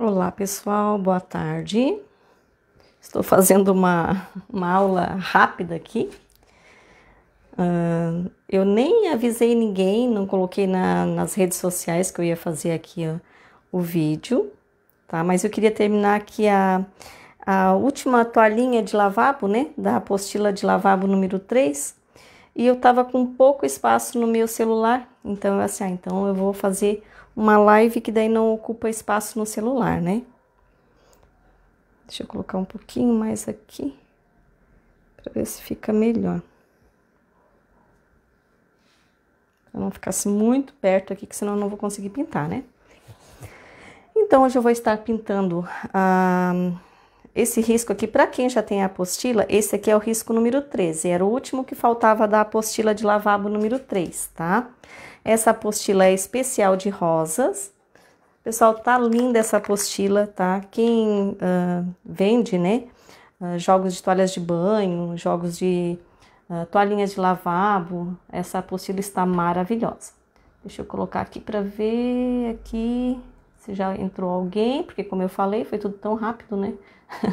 Olá pessoal, boa tarde. Estou fazendo uma, uma aula rápida aqui. Uh, eu nem avisei ninguém, não coloquei na, nas redes sociais que eu ia fazer aqui ó, o vídeo, tá? Mas eu queria terminar aqui a, a última toalhinha de lavabo, né? Da apostila de lavabo número 3. E eu tava com pouco espaço no meu celular, então assim, ah, então eu vou fazer uma live que daí não ocupa espaço no celular, né? Deixa eu colocar um pouquinho mais aqui para ver se fica melhor. Pra não ficasse assim muito perto aqui, que senão eu não vou conseguir pintar, né? Então, hoje eu vou estar pintando ah, esse risco aqui. Para quem já tem a apostila, esse aqui é o risco número 13. Era o último que faltava da apostila de lavabo número 3, tá? Tá? Essa apostila é especial de rosas. Pessoal, tá linda essa apostila, tá? Quem uh, vende, né? Uh, jogos de toalhas de banho, jogos de uh, toalhinhas de lavabo, essa apostila está maravilhosa. Deixa eu colocar aqui para ver aqui se já entrou alguém, porque como eu falei, foi tudo tão rápido, né?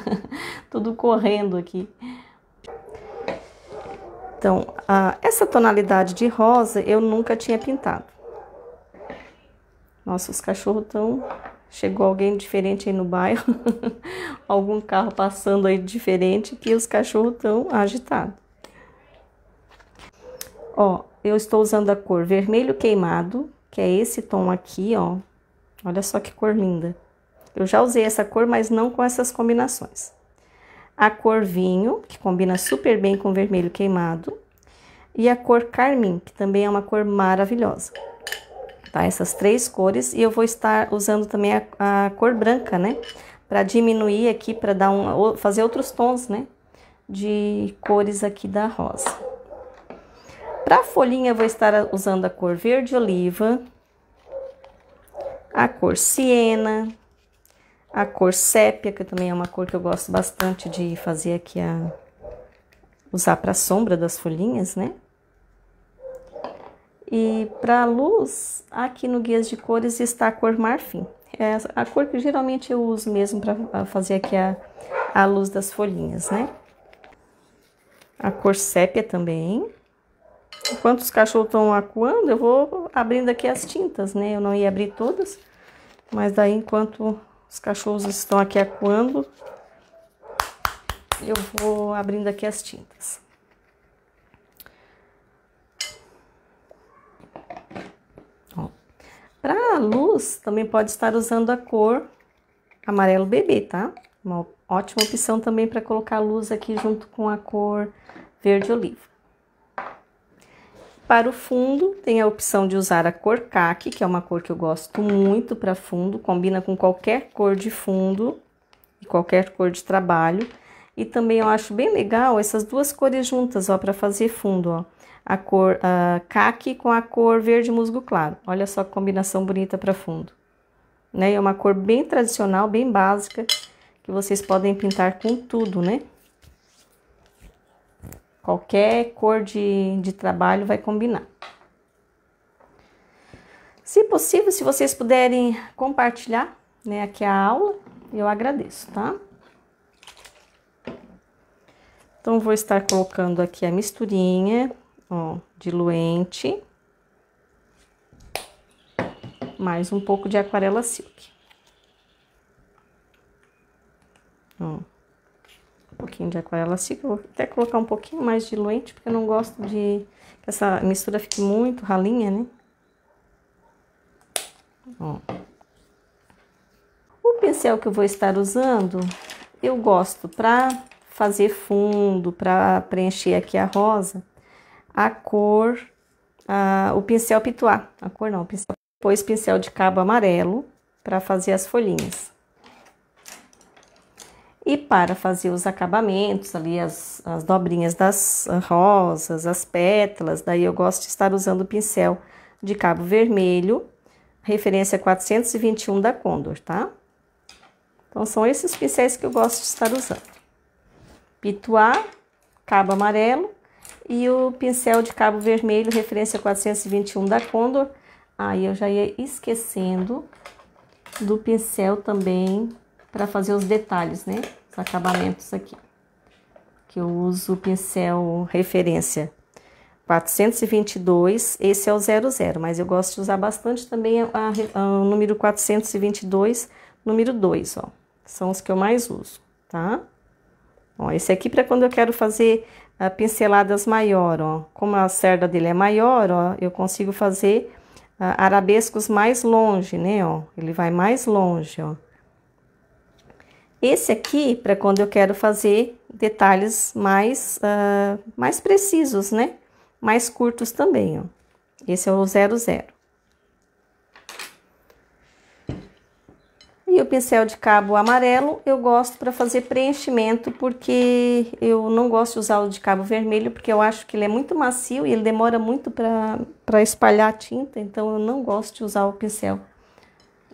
tudo correndo aqui. Então, a, essa tonalidade de rosa eu nunca tinha pintado. Nossa, os cachorros estão. Chegou alguém diferente aí no bairro, algum carro passando aí diferente, que os cachorros estão agitados. Ó, eu estou usando a cor vermelho queimado, que é esse tom aqui, ó. Olha só que cor linda. Eu já usei essa cor, mas não com essas combinações a cor vinho, que combina super bem com vermelho queimado, e a cor carmim, que também é uma cor maravilhosa. Tá? Essas três cores, e eu vou estar usando também a, a cor branca, né? Para diminuir aqui, para dar um, fazer outros tons, né? De cores aqui da rosa. Para a folhinha, eu vou estar usando a cor verde oliva, a cor siena, a cor sépia, que também é uma cor que eu gosto bastante de fazer aqui a... Usar para sombra das folhinhas, né? E para luz, aqui no Guias de Cores está a cor marfim. É a cor que geralmente eu uso mesmo para fazer aqui a, a luz das folhinhas, né? A cor sépia também. Enquanto os cachorros estão acuando, eu vou abrindo aqui as tintas, né? Eu não ia abrir todas, mas daí enquanto os cachorros estão aqui acuando. Eu vou abrindo aqui as tintas. Para a luz, também pode estar usando a cor amarelo bebê, tá? Uma ótima opção também para colocar a luz aqui junto com a cor verde oliva. Para o fundo, tem a opção de usar a cor caque, que é uma cor que eu gosto muito para fundo, combina com qualquer cor de fundo e qualquer cor de trabalho. E também eu acho bem legal essas duas cores juntas, ó, para fazer fundo, ó. A cor uh, caque com a cor verde musgo claro. Olha só que combinação bonita para fundo. Né? É uma cor bem tradicional, bem básica, que vocês podem pintar com tudo, né? Qualquer cor de, de trabalho vai combinar. Se possível, se vocês puderem compartilhar né, aqui a aula, eu agradeço, tá? Então, vou estar colocando aqui a misturinha, ó, diluente. Mais um pouco de aquarela silk. Ó um pouquinho de aquarela seca. Vou até colocar um pouquinho mais diluente, porque eu não gosto de que essa mistura fique muito ralinha, né? Ó. O pincel que eu vou estar usando, eu gosto para fazer fundo, para preencher aqui a rosa, a cor, a, o pincel pituá. A cor não, pincel, depois pincel de cabo amarelo para fazer as folhinhas. E para fazer os acabamentos, ali as, as dobrinhas das rosas, as pétalas, daí eu gosto de estar usando o pincel de cabo vermelho, referência 421 da Condor, tá? Então, são esses pincéis que eu gosto de estar usando. Pituá, cabo amarelo e o pincel de cabo vermelho, referência 421 da Condor. Aí, ah, eu já ia esquecendo do pincel também para fazer os detalhes, né? Os acabamentos aqui. Que eu uso o pincel referência 422, esse é o 00, mas eu gosto de usar bastante também a, a, o número 422, número 2, ó. São os que eu mais uso, tá? Ó, esse aqui para quando eu quero fazer ah, pinceladas maior, ó. Como a cerda dele é maior, ó, eu consigo fazer ah, arabescos mais longe, né, ó. Ele vai mais longe, ó. Esse aqui, para quando eu quero fazer detalhes mais, uh, mais precisos, né? Mais curtos também, ó. Esse é o 00. E o pincel de cabo amarelo eu gosto para fazer preenchimento, porque eu não gosto de usar o de cabo vermelho, porque eu acho que ele é muito macio e ele demora muito para espalhar a tinta, então eu não gosto de usar o pincel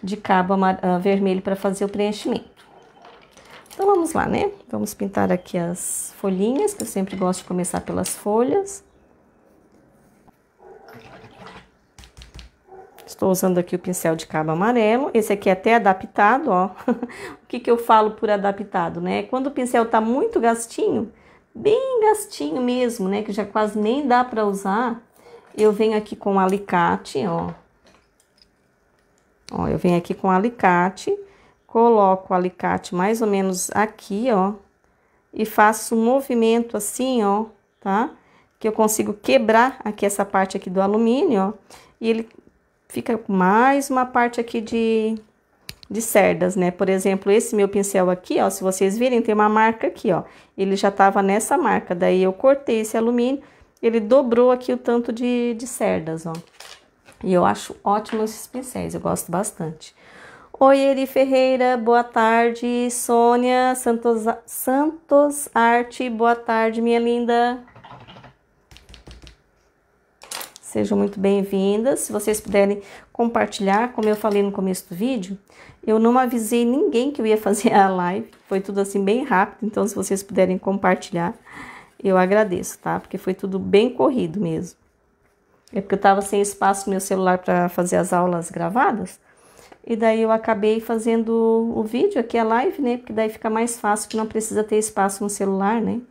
de cabo ah, vermelho para fazer o preenchimento. Então vamos lá, né? Vamos pintar aqui as folhinhas, que eu sempre gosto de começar pelas folhas. Estou usando aqui o pincel de cabo amarelo. Esse aqui é até adaptado, ó. o que, que eu falo por adaptado, né? Quando o pincel tá muito gastinho, bem gastinho mesmo, né? Que já quase nem dá pra usar. Eu venho aqui com um alicate, ó. Ó, eu venho aqui com um alicate coloco o alicate mais ou menos aqui, ó, e faço um movimento assim, ó, tá? Que eu consigo quebrar aqui essa parte aqui do alumínio, ó, e ele fica mais uma parte aqui de, de cerdas, né? Por exemplo, esse meu pincel aqui, ó, se vocês virem, tem uma marca aqui, ó, ele já tava nessa marca, daí eu cortei esse alumínio, ele dobrou aqui o tanto de, de cerdas, ó. E eu acho ótimo esses pincéis, eu gosto bastante. Oi, Eri Ferreira, boa tarde. Sônia Santos, Santos Arte, boa tarde, minha linda. Sejam muito bem-vindas. Se vocês puderem compartilhar, como eu falei no começo do vídeo, eu não avisei ninguém que eu ia fazer a live. Foi tudo assim bem rápido, então se vocês puderem compartilhar, eu agradeço, tá? Porque foi tudo bem corrido mesmo. É porque eu tava sem espaço no meu celular para fazer as aulas gravadas. E daí eu acabei fazendo o vídeo aqui, é a live, né? Porque daí fica mais fácil, que não precisa ter espaço no celular, né?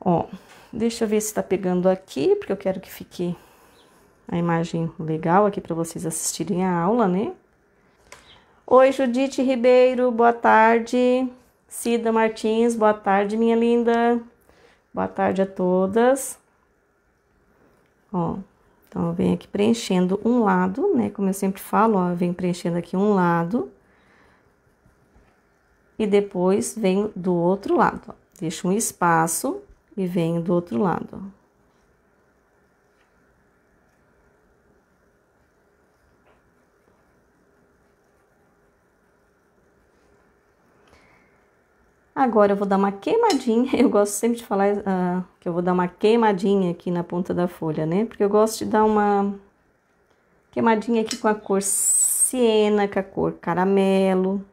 Ó, deixa eu ver se tá pegando aqui, porque eu quero que fique a imagem legal aqui para vocês assistirem a aula, né? Oi, Judite Ribeiro, boa tarde. Cida Martins, boa tarde, minha linda. Boa tarde a todas. Ó, então, eu venho aqui preenchendo um lado, né? Como eu sempre falo, ó, eu venho preenchendo aqui um lado. E depois venho do outro lado, ó. Deixo um espaço e venho do outro lado, ó. Agora eu vou dar uma queimadinha, eu gosto sempre de falar uh, que eu vou dar uma queimadinha aqui na ponta da folha, né? Porque eu gosto de dar uma queimadinha aqui com a cor siena, com a cor caramelo,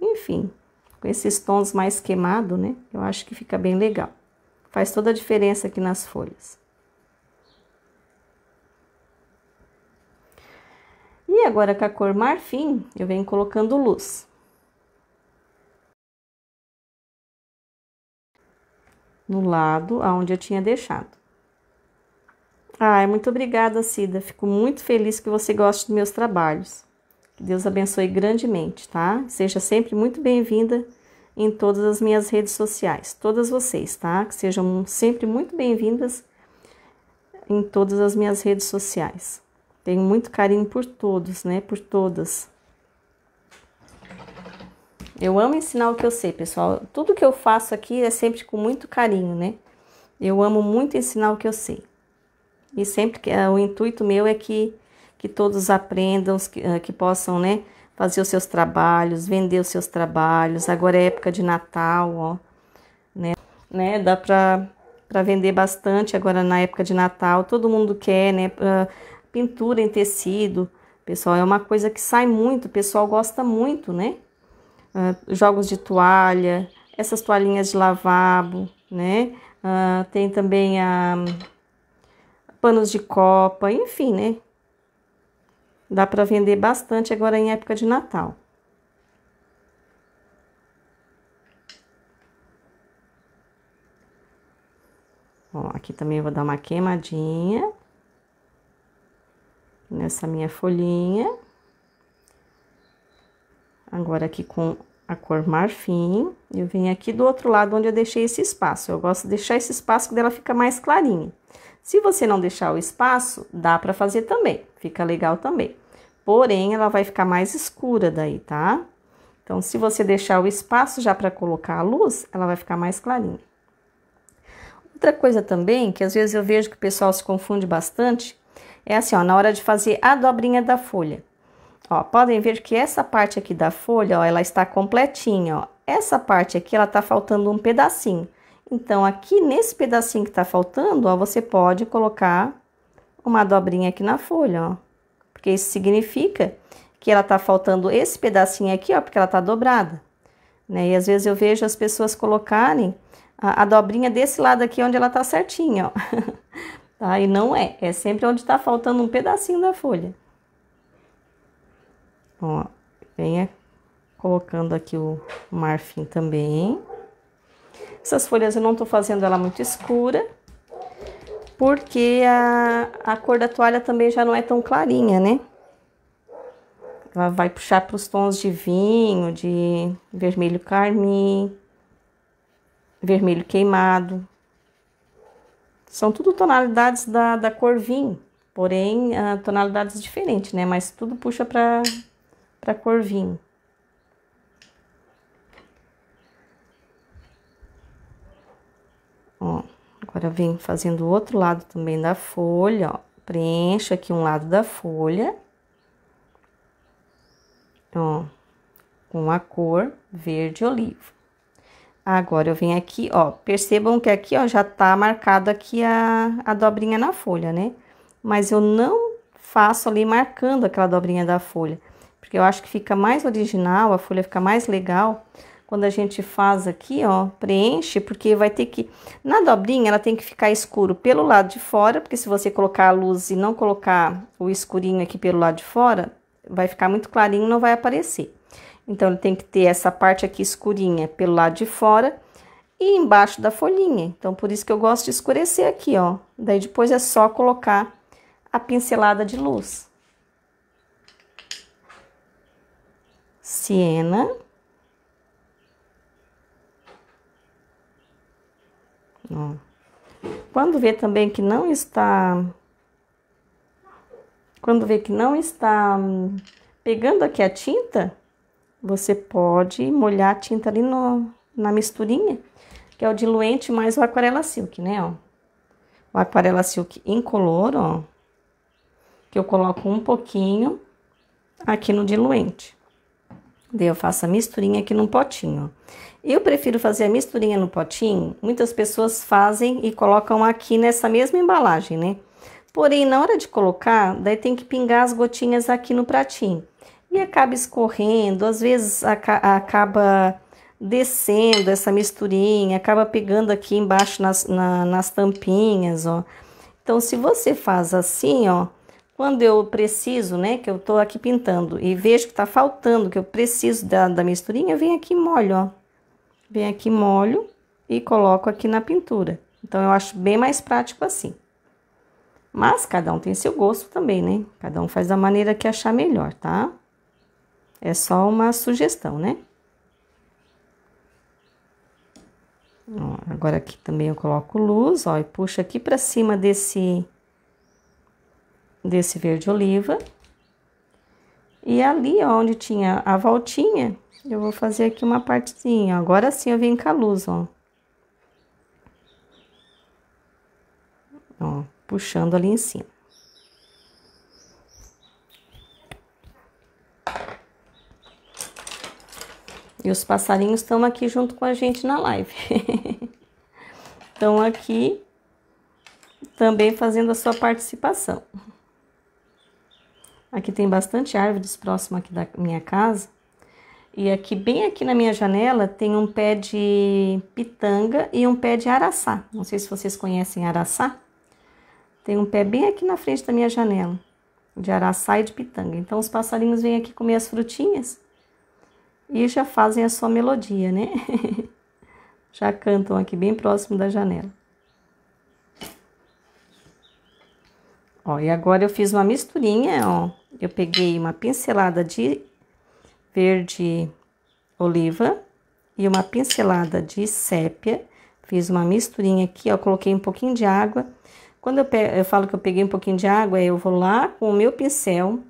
enfim, com esses tons mais queimado, né? Eu acho que fica bem legal. Faz toda a diferença aqui nas folhas. E agora com a cor marfim, eu venho colocando luz. no lado aonde eu tinha deixado. Ai, muito obrigada, Cida. Fico muito feliz que você goste dos meus trabalhos. Que Deus abençoe grandemente, tá? Seja sempre muito bem-vinda em todas as minhas redes sociais, todas vocês, tá? Que sejam sempre muito bem-vindas em todas as minhas redes sociais. Tenho muito carinho por todos, né? Por todas. Eu amo ensinar o que eu sei, pessoal. Tudo que eu faço aqui é sempre com muito carinho, né? Eu amo muito ensinar o que eu sei. E sempre que eh, o intuito meu é que, que todos aprendam, que, eh, que possam, né, fazer os seus trabalhos, vender os seus trabalhos. Agora é época de Natal, ó, né? né? Dá para para vender bastante agora na época de Natal. Todo mundo quer, né? Eh, pintura em tecido, pessoal, é uma coisa que sai muito, o pessoal gosta muito, né? uh, jogos de toalha, essas toalhinhas de lavabo, né? Uh, tem também a ah, panos de copa, enfim, né? Dá para vender bastante agora em época de Natal. bom aqui também vou dar uma queimadinha nessa minha folhinha. Agora, aqui com a cor marfim, eu venho aqui do outro lado onde eu deixei esse espaço. Eu gosto de deixar esse espaço que dela fica mais clarinha. Se você não deixar o espaço, dá pra fazer também, fica legal também. Porém, ela vai ficar mais escura daí, tá? Então, se você deixar o espaço já para colocar a luz, ela vai ficar mais clarinha. Outra coisa também, que às vezes eu vejo que o pessoal se confunde bastante, é assim, ó, na hora de fazer a dobrinha da folha. Ó, podem ver que essa parte aqui da folha, ó, ela está completinha, ó. Essa parte aqui, ela tá faltando um pedacinho. Então, aqui nesse pedacinho que tá faltando, ó, você pode colocar uma dobrinha aqui na folha, ó. Porque isso significa que ela tá faltando esse pedacinho aqui, ó, porque ela tá dobrada. Né? E às vezes eu vejo as pessoas colocarem a, a dobrinha desse lado aqui, onde ela tá certinha, ó. tá? E não é, é sempre onde tá faltando um pedacinho da folha. Ó, venha colocando aqui o marfim também. Essas folhas eu não tô fazendo ela muito escura, porque a, a cor da toalha também já não é tão clarinha, né? Ela vai puxar para os tons de vinho, de vermelho carmim, vermelho queimado. São tudo tonalidades da, da cor vinho, porém ah, tonalidades diferentes, né? Mas tudo puxa para cor vinho. Ó, agora venho fazendo o outro lado também da folha, ó. Preencho aqui um lado da folha. Ó, com a cor verde olivo. Agora, eu venho aqui, ó, percebam que aqui, ó, já tá marcado aqui a, a dobrinha na folha, né? Mas eu não faço ali marcando aquela dobrinha da folha. Porque eu acho que fica mais original, a folha fica mais legal quando a gente faz aqui, ó, preenche, porque vai ter que... Na dobrinha, ela tem que ficar escuro pelo lado de fora, porque se você colocar a luz e não colocar o escurinho aqui pelo lado de fora, vai ficar muito clarinho e não vai aparecer. Então, ele tem que ter essa parte aqui escurinha pelo lado de fora e embaixo da folhinha. Então, por isso que eu gosto de escurecer aqui, ó. Daí, depois é só colocar a pincelada de luz. Siena. Ó. Quando vê também que não está... Quando vê que não está hum, pegando aqui a tinta, você pode molhar a tinta ali no, na misturinha, que é o diluente mais o aquarela silk, né, ó. O aquarela silk incolor, ó, que eu coloco um pouquinho aqui no diluente. Daí eu faço a misturinha aqui num potinho. Eu prefiro fazer a misturinha no potinho. Muitas pessoas fazem e colocam aqui nessa mesma embalagem, né? Porém, na hora de colocar, daí tem que pingar as gotinhas aqui no pratinho. E acaba escorrendo, às vezes acaba descendo essa misturinha, acaba pegando aqui embaixo nas, na, nas tampinhas, ó. Então, se você faz assim, ó, quando eu preciso, né, que eu tô aqui pintando e vejo que tá faltando, que eu preciso da, da misturinha, vem venho aqui e molho, ó. Venho aqui, molho e coloco aqui na pintura. Então, eu acho bem mais prático assim. Mas cada um tem seu gosto também, né? Cada um faz da maneira que achar melhor, tá? É só uma sugestão, né? Ó, agora aqui também eu coloco luz, ó, e puxo aqui pra cima desse desse verde oliva. E ali onde tinha a voltinha, eu vou fazer aqui uma partezinha. Agora sim eu vim com a luz, ó. Ó, puxando ali em cima. E os passarinhos estão aqui junto com a gente na live. estão aqui também fazendo a sua participação. Aqui tem bastante árvores próximo aqui da minha casa. E aqui, bem aqui na minha janela, tem um pé de pitanga e um pé de araçá. Não sei se vocês conhecem araçá. Tem um pé bem aqui na frente da minha janela, de araçá e de pitanga. Então, os passarinhos vêm aqui comer as frutinhas e já fazem a sua melodia, né? já cantam aqui bem próximo da janela. Ó, e agora eu fiz uma misturinha, ó. Eu peguei uma pincelada de verde oliva e uma pincelada de sépia. Fiz uma misturinha aqui, ó, coloquei um pouquinho de água. Quando eu, pego, eu falo que eu peguei um pouquinho de água, eu vou lá com o meu pincel,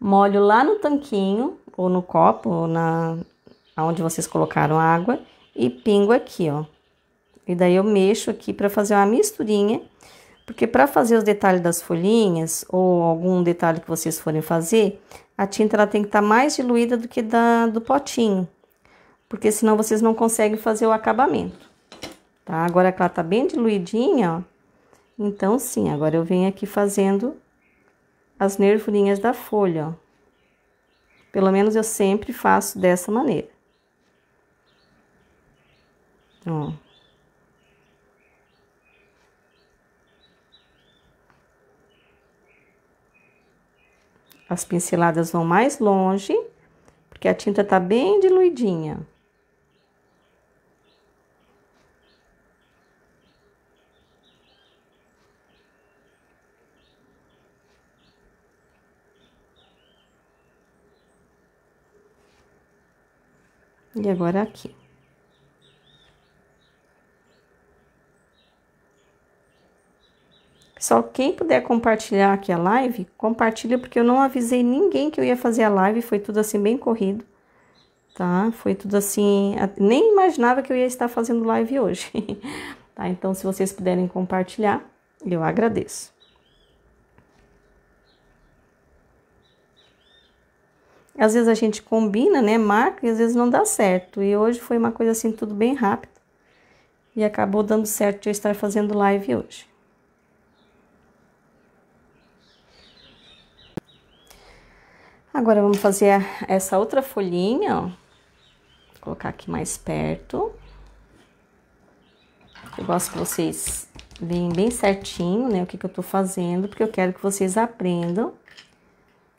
molho lá no tanquinho, ou no copo, ou na, onde vocês colocaram a água, e pingo aqui, ó. E daí eu mexo aqui para fazer uma misturinha porque para fazer os detalhes das folhinhas, ou algum detalhe que vocês forem fazer, a tinta ela tem que estar tá mais diluída do que da, do potinho. Porque senão vocês não conseguem fazer o acabamento. Tá? Agora que ela tá bem diluidinha, ó. Então, sim, agora eu venho aqui fazendo as nervurinhas da folha, ó. Pelo menos eu sempre faço dessa maneira. Ó. As pinceladas vão mais longe, porque a tinta tá bem diluidinha. E agora aqui. Só quem puder compartilhar aqui a live, compartilha, porque eu não avisei ninguém que eu ia fazer a live, foi tudo assim bem corrido, tá? Foi tudo assim, nem imaginava que eu ia estar fazendo live hoje, tá? Então, se vocês puderem compartilhar, eu agradeço. Às vezes a gente combina, né? Marca e às vezes não dá certo. E hoje foi uma coisa assim, tudo bem rápido. E acabou dando certo de eu estar fazendo live hoje. Agora, vamos fazer essa outra folhinha, ó. Vou colocar aqui mais perto. Eu gosto que vocês veem bem certinho, né, o que, que eu tô fazendo, porque eu quero que vocês aprendam.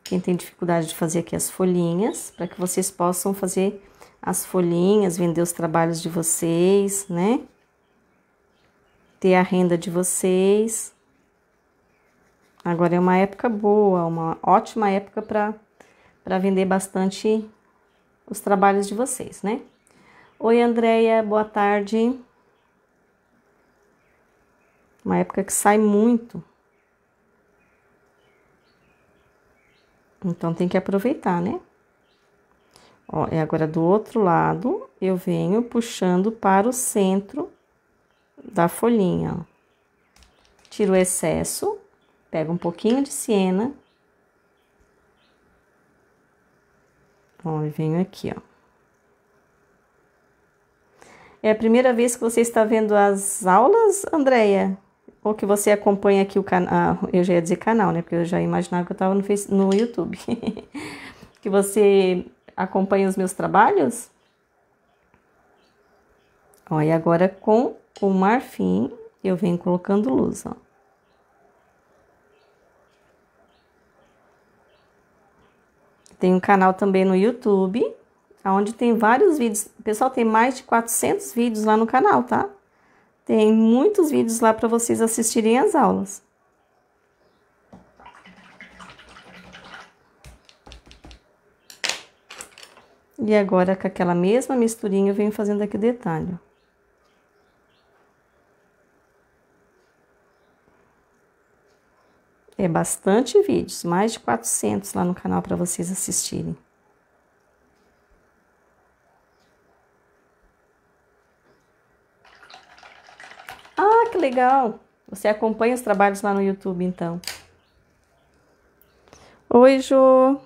Quem tem dificuldade de fazer aqui as folhinhas, para que vocês possam fazer as folhinhas, vender os trabalhos de vocês, né? Ter a renda de vocês. Agora é uma época boa, uma ótima época para para vender bastante os trabalhos de vocês, né? Oi, Andreia, boa tarde. Uma época que sai muito. Então tem que aproveitar, né? Ó, e é agora do outro lado, eu venho puxando para o centro da folhinha, ó. Tiro o excesso, pego um pouquinho de siena Ó, e venho aqui, ó. É a primeira vez que você está vendo as aulas, Andréia? Ou que você acompanha aqui o canal? Ah, eu já ia dizer canal, né? Porque eu já imaginava que eu estava no, no YouTube. que você acompanha os meus trabalhos? Ó, e agora com o marfim, eu venho colocando luz, ó. Tem um canal também no YouTube, onde tem vários vídeos. Pessoal, tem mais de 400 vídeos lá no canal, tá? Tem muitos vídeos lá para vocês assistirem as aulas. E agora, com aquela mesma misturinha, eu venho fazendo aqui o detalhe. É bastante vídeos, mais de 400 lá no canal para vocês assistirem. Ah, que legal! Você acompanha os trabalhos lá no YouTube, então. Oi, Jô!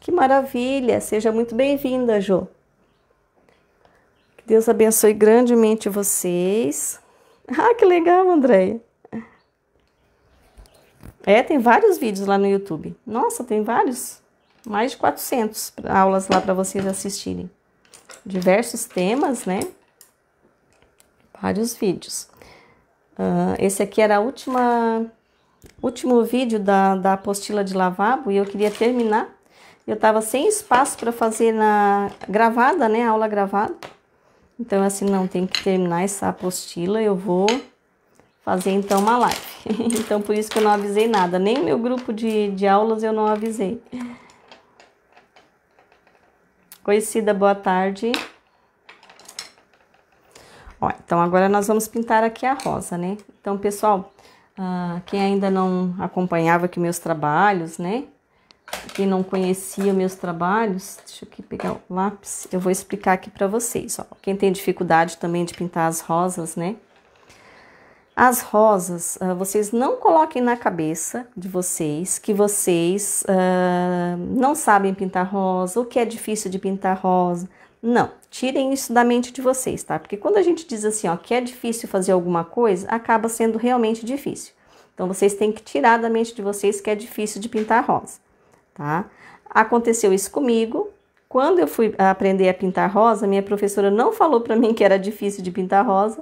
Que maravilha! Seja muito bem-vinda, Jô! Que Deus abençoe grandemente vocês. Ah, que legal, Andréia! É, tem vários vídeos lá no YouTube. Nossa, tem vários. Mais de 400 aulas lá para vocês assistirem. Diversos temas, né? Vários vídeos. Uh, esse aqui era a última, último vídeo da, da apostila de lavabo e eu queria terminar. Eu estava sem espaço para fazer na gravada, né? aula gravada. Então, assim, não tem que terminar essa apostila. Eu vou fazer então uma live. então por isso que eu não avisei nada, nem meu grupo de, de aulas eu não avisei. Conhecida, boa tarde. Ó, então agora nós vamos pintar aqui a rosa, né? Então pessoal, ah, quem ainda não acompanhava aqui meus trabalhos, né? Quem não conhecia meus trabalhos, deixa eu aqui pegar o lápis, eu vou explicar aqui para vocês, ó. Quem tem dificuldade também de pintar as rosas, né? As rosas, uh, vocês não coloquem na cabeça de vocês que vocês uh, não sabem pintar rosa, o que é difícil de pintar rosa. Não, tirem isso da mente de vocês, tá? Porque quando a gente diz assim, ó, que é difícil fazer alguma coisa, acaba sendo realmente difícil. Então vocês têm que tirar da mente de vocês que é difícil de pintar rosa, tá? Aconteceu isso comigo. Quando eu fui aprender a pintar rosa, minha professora não falou para mim que era difícil de pintar rosa.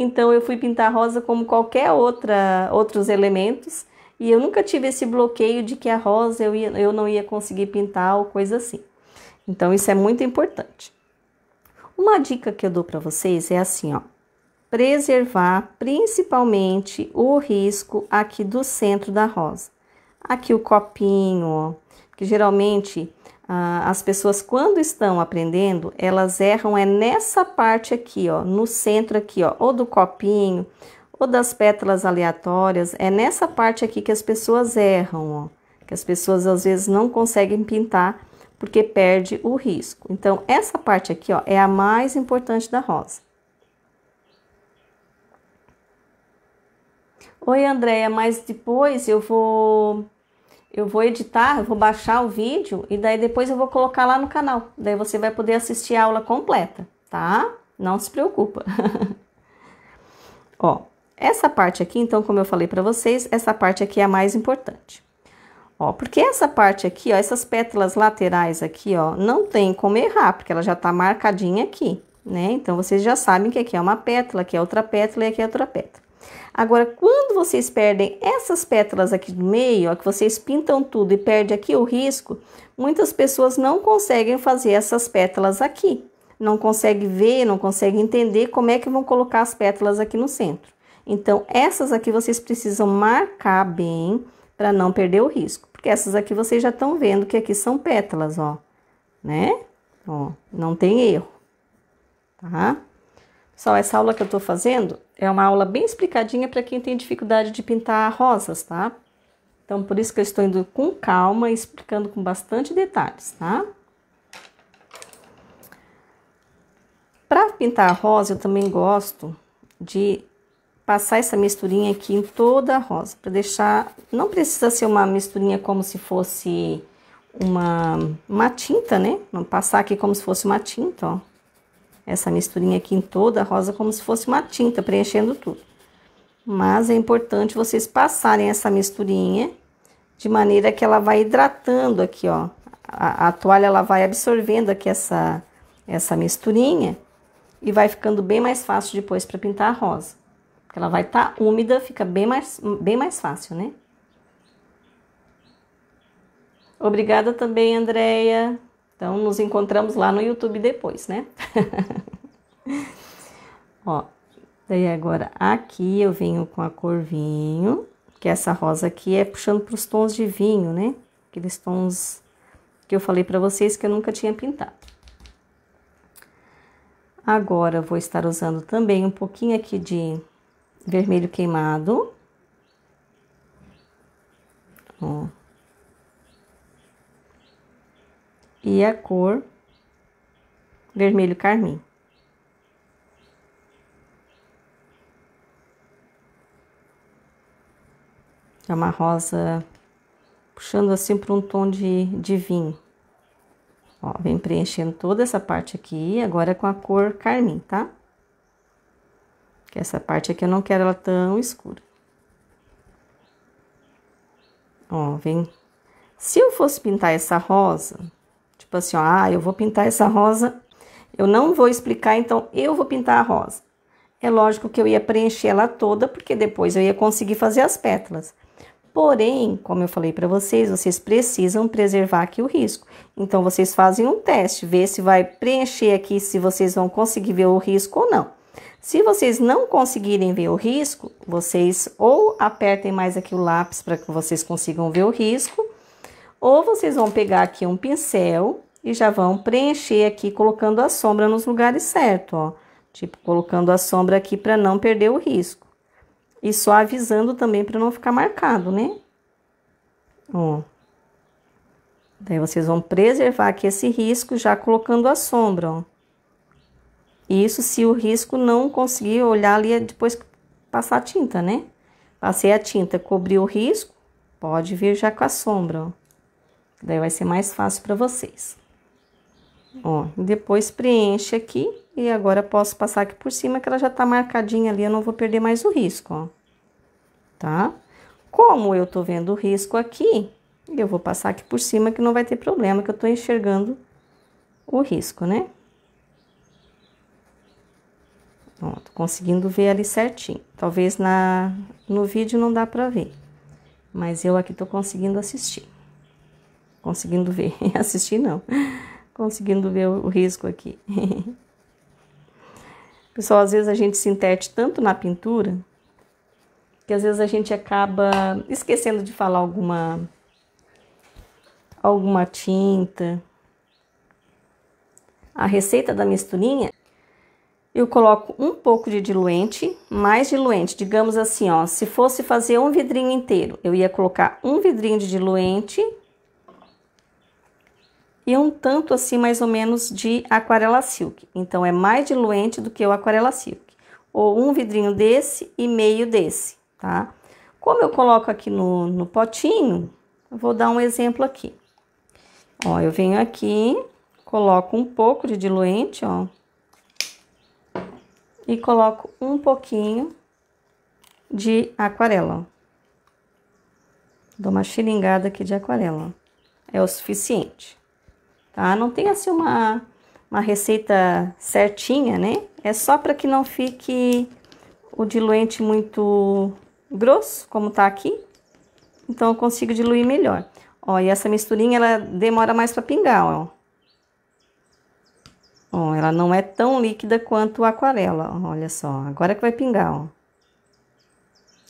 Então eu fui pintar rosa como qualquer outra outros elementos e eu nunca tive esse bloqueio de que a rosa eu, ia, eu não ia conseguir pintar ou coisa assim. Então isso é muito importante. Uma dica que eu dou para vocês é assim, ó. Preservar principalmente o risco aqui do centro da rosa. Aqui o copinho, ó, que geralmente ah, as pessoas quando estão aprendendo, elas erram é nessa parte aqui, ó, no centro aqui, ó, ou do copinho, ou das pétalas aleatórias, é nessa parte aqui que as pessoas erram, ó, que as pessoas às vezes não conseguem pintar porque perde o risco. Então essa parte aqui, ó, é a mais importante da rosa. Oi, Andréia, mas depois eu vou eu vou editar, eu vou baixar o vídeo e daí depois eu vou colocar lá no canal. Daí você vai poder assistir a aula completa, tá? Não se preocupa. Ó, essa parte aqui, então, como eu falei para vocês, essa parte aqui é a mais importante. Ó, porque essa parte aqui, ó, essas pétalas laterais aqui, ó, não tem como errar, porque ela já tá marcadinha aqui, né? Então, vocês já sabem que aqui é, é uma pétala, aqui é outra pétala e aqui é outra pétala. Agora, quando vocês perdem essas pétalas aqui do meio, ó, que vocês pintam tudo e perde aqui o risco, muitas pessoas não conseguem fazer essas pétalas aqui. Não consegue ver, não consegue entender como é que vão colocar as pétalas aqui no centro. Então, essas aqui vocês precisam marcar bem para não perder o risco. Porque essas aqui vocês já estão vendo que aqui são pétalas, ó. Né? Ó, não tem erro, tá? Pessoal, essa aula que eu tô fazendo é uma aula bem explicadinha para quem tem dificuldade de pintar rosas, tá? Então, por isso que eu estou indo com calma e explicando com bastante detalhes, tá? Para pintar a rosa, eu também gosto de passar essa misturinha aqui em toda a rosa, para deixar... Não precisa ser uma misturinha como se fosse uma, uma tinta, né? Não passar aqui como se fosse uma tinta, ó essa misturinha aqui em toda a rosa, como se fosse uma tinta, preenchendo tudo. Mas é importante vocês passarem essa misturinha, de maneira que ela vai hidratando aqui, ó. A, a toalha, ela vai absorvendo aqui essa, essa misturinha, e vai ficando bem mais fácil depois para pintar a rosa. Porque ela vai estar tá úmida, fica bem mais, bem mais fácil, né? Obrigada também, Andréia. Então, nos encontramos lá no YouTube depois, né? Ó, daí agora aqui eu venho com a cor vinho, que essa rosa aqui é puxando para os tons de vinho, né? Aqueles tons que eu falei para vocês que eu nunca tinha pintado. Agora, vou estar usando também um pouquinho aqui de vermelho queimado. Ó. e a cor vermelho carmim. É uma rosa puxando assim para um tom de, de vinho. Ó, vem preenchendo toda essa parte aqui, agora com a cor carmim, tá? Que essa parte aqui eu não quero ela tão escura. Ó, vem. Se eu fosse pintar essa rosa, Tipo assim, ó, ah, eu vou pintar essa rosa, eu não vou explicar, então eu vou pintar a rosa. É lógico que eu ia preencher ela toda, porque depois eu ia conseguir fazer as pétalas. Porém, como eu falei para vocês, vocês precisam preservar aqui o risco. Então, vocês fazem um teste, ver se vai preencher aqui, se vocês vão conseguir ver o risco ou não. Se vocês não conseguirem ver o risco, vocês ou apertem mais aqui o lápis para que vocês consigam ver o risco, ou vocês vão pegar aqui um pincel e já vão preencher aqui colocando a sombra nos lugares certos, ó. Tipo, colocando a sombra aqui para não perder o risco. E só avisando também para não ficar marcado, né? Ó. Daí vocês vão preservar aqui esse risco já colocando a sombra, ó. Isso se o risco não conseguir olhar ali depois passar a tinta, né? Passei a tinta, cobri o risco, pode vir já com a sombra, ó. Daí vai ser mais fácil para vocês. Ó, depois preenche aqui e agora posso passar aqui por cima que ela já tá marcadinha ali, eu não vou perder mais o risco, ó. Tá? Como eu tô vendo o risco aqui, eu vou passar aqui por cima que não vai ter problema, que eu tô enxergando o risco, né? Ó, tô conseguindo ver ali certinho. Talvez na, no vídeo não dá para ver, mas eu aqui tô conseguindo assistir conseguindo ver. Assistir não. Conseguindo ver o risco aqui. Pessoal, às vezes a gente sintete tanto na pintura que às vezes a gente acaba esquecendo de falar alguma alguma tinta. A receita da misturinha, eu coloco um pouco de diluente, mais diluente, digamos assim, ó, se fosse fazer um vidrinho inteiro, eu ia colocar um vidrinho de diluente e um tanto assim mais ou menos de aquarela silk. Então é mais diluente do que o aquarela silk. Ou um vidrinho desse e meio desse, tá? Como eu coloco aqui no, no potinho, vou dar um exemplo aqui. Ó, eu venho aqui, coloco um pouco de diluente, ó. E coloco um pouquinho de aquarela, ó. Dou uma xiringada aqui de aquarela, É o suficiente tá? Não tem assim uma, uma receita certinha, né? É só para que não fique o diluente muito grosso, como tá aqui. Então, eu consigo diluir melhor. Ó, e essa misturinha, ela demora mais para pingar, ó. Ó, ela não é tão líquida quanto a aquarela, ó, olha só. Agora que vai pingar, ó.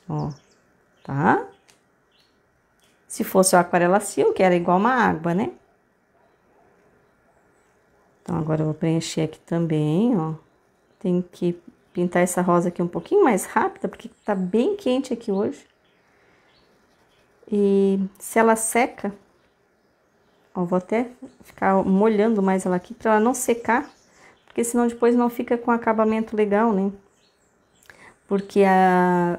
Ó, tá? Se fosse o aquarela sil, que era igual uma água, né? Então, agora eu vou preencher aqui também, ó. Tenho que pintar essa rosa aqui um pouquinho mais rápida, porque tá bem quente aqui hoje. E se ela seca, ó, vou até ficar molhando mais ela aqui para ela não secar, porque senão depois não fica com acabamento legal, né? Porque a,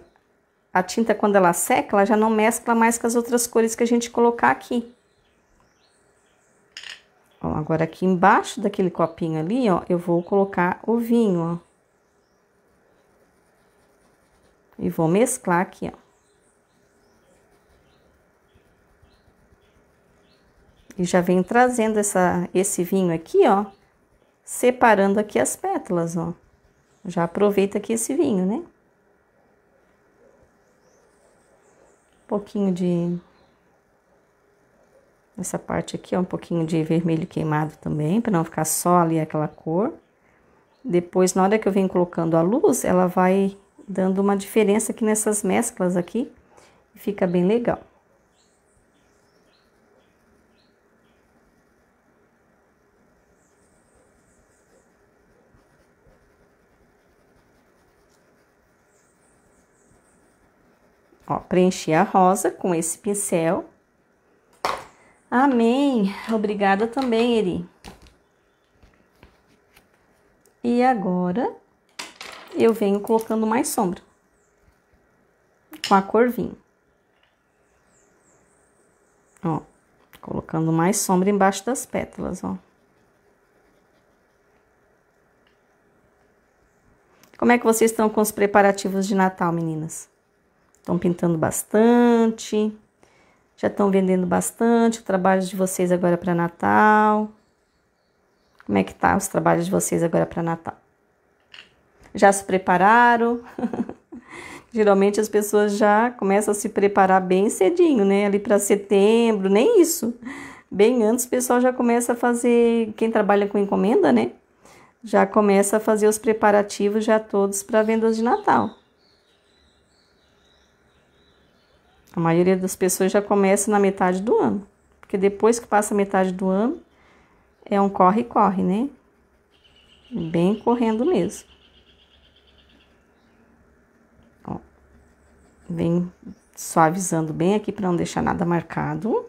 a tinta, quando ela seca, ela já não mescla mais com as outras cores que a gente colocar aqui. Ó, agora aqui embaixo daquele copinho ali, ó, eu vou colocar o vinho, ó. E vou mesclar aqui, ó. E já vem trazendo essa, esse vinho aqui, ó, separando aqui as pétalas, ó. Já aproveita aqui esse vinho, né? Um pouquinho de essa parte aqui é um pouquinho de vermelho queimado também, para não ficar só ali aquela cor. Depois, na hora que eu venho colocando a luz, ela vai dando uma diferença aqui nessas mesclas aqui. Fica bem legal. Ó, preenchi a rosa com esse pincel Amém. Obrigada também, Eri. E agora eu venho colocando mais sombra com a cor vinho. Ó, colocando mais sombra embaixo das pétalas, ó. Como é que vocês estão com os preparativos de Natal, meninas? Estão pintando bastante? Já estão vendendo bastante. O trabalho de vocês agora para Natal. Como é que tá os trabalhos de vocês agora para Natal? Já se prepararam? Geralmente as pessoas já começam a se preparar bem cedinho, né? Ali para setembro, nem isso. Bem antes o pessoal já começa a fazer, quem trabalha com encomenda, né? Já começa a fazer os preparativos já todos para vendas de Natal. A maioria das pessoas já começa na metade do ano, porque depois que passa a metade do ano, é um corre-corre, né? Bem correndo mesmo. Ó, vem suavizando bem aqui para não deixar nada marcado.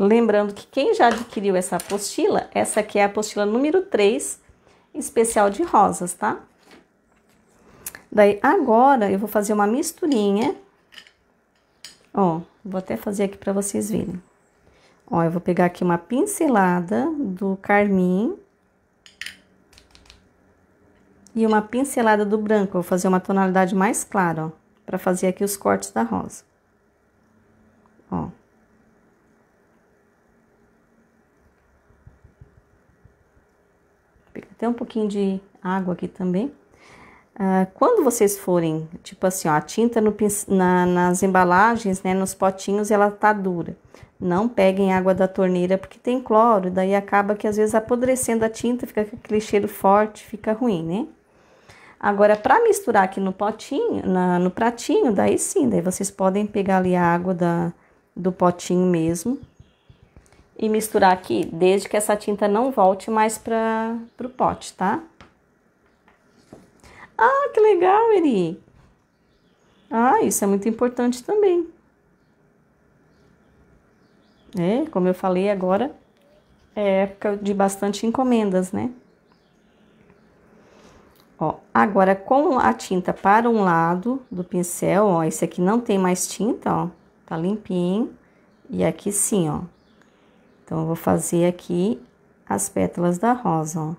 Lembrando que quem já adquiriu essa apostila, essa aqui é a apostila número 3, especial de rosas, tá? Daí, agora, eu vou fazer uma misturinha. Ó, vou até fazer aqui para vocês verem. Ó, eu vou pegar aqui uma pincelada do carmim. E uma pincelada do branco. Eu vou fazer uma tonalidade mais clara, ó. Pra fazer aqui os cortes da rosa. Ó. Tem um pouquinho de água aqui também. Ah, quando vocês forem, tipo assim, ó, a tinta no, na, nas embalagens, né, nos potinhos, ela tá dura. Não peguem água da torneira, porque tem cloro, daí acaba que às vezes apodrecendo a tinta, fica aquele cheiro forte, fica ruim, né? Agora, para misturar aqui no potinho, na, no pratinho, daí sim, daí vocês podem pegar ali a água da, do potinho mesmo e misturar aqui, desde que essa tinta não volte mais para o pote, tá? Ah, que legal, Eri! Ah, isso é muito importante também. É, como eu falei agora, é época de bastante encomendas, né? Ó, agora com a tinta para um lado do pincel, ó, esse aqui não tem mais tinta, ó, tá limpinho. E aqui sim, ó, então, eu vou fazer aqui as pétalas da rosa, ó.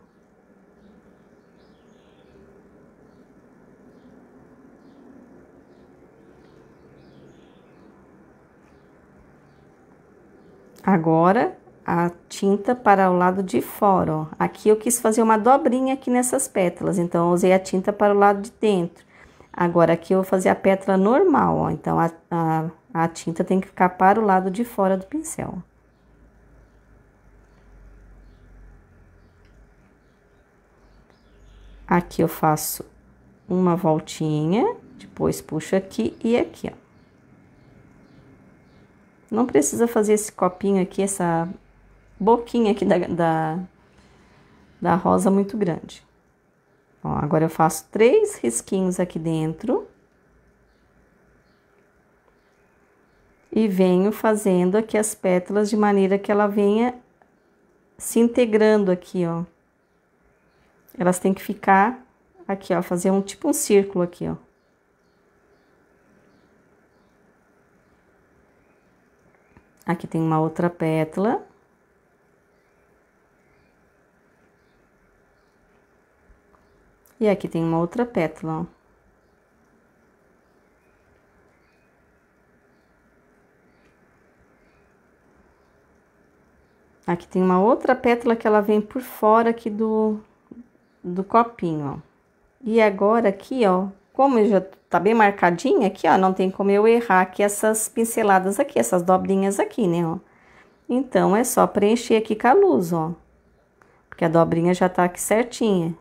Agora, a tinta para o lado de fora, ó. Aqui eu quis fazer uma dobrinha aqui nessas pétalas, então eu usei a tinta para o lado de dentro. Agora, aqui eu vou fazer a pétala normal, ó. Então, a, a, a tinta tem que ficar para o lado de fora do pincel. Aqui eu faço uma voltinha, depois puxo aqui e aqui, ó. Não precisa fazer esse copinho aqui, essa boquinha aqui da, da, da rosa muito grande. Ó, agora eu faço três risquinhos aqui dentro. E venho fazendo aqui as pétalas de maneira que ela venha se integrando aqui, ó elas têm que ficar aqui, ó, fazer um tipo um círculo aqui, ó. Aqui tem uma outra pétala. E aqui tem uma outra pétala, ó. Aqui tem uma outra pétala que ela vem por fora aqui do, do copinho, ó. E agora aqui, ó, como já tá bem marcadinha aqui, ó, não tem como eu errar aqui essas pinceladas aqui, essas dobrinhas aqui, né, ó. Então, é só preencher aqui com a luz, ó. Porque a dobrinha já tá aqui certinha.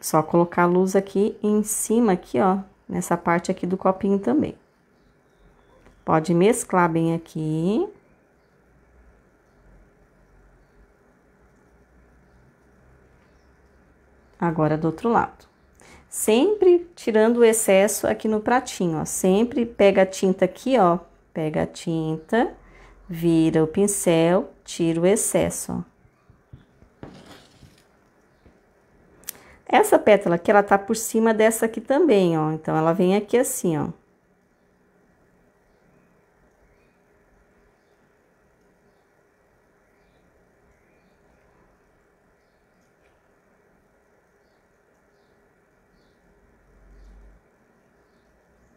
Só colocar a luz aqui em cima aqui, ó, nessa parte aqui do copinho também. Pode mesclar bem aqui. Agora do outro lado. Sempre tirando o excesso aqui no pratinho, ó. Sempre pega a tinta aqui, ó. Pega a tinta, vira o pincel, tira o excesso, ó. Essa pétala aqui, ela tá por cima dessa aqui também, ó. Então, ela vem aqui assim, ó.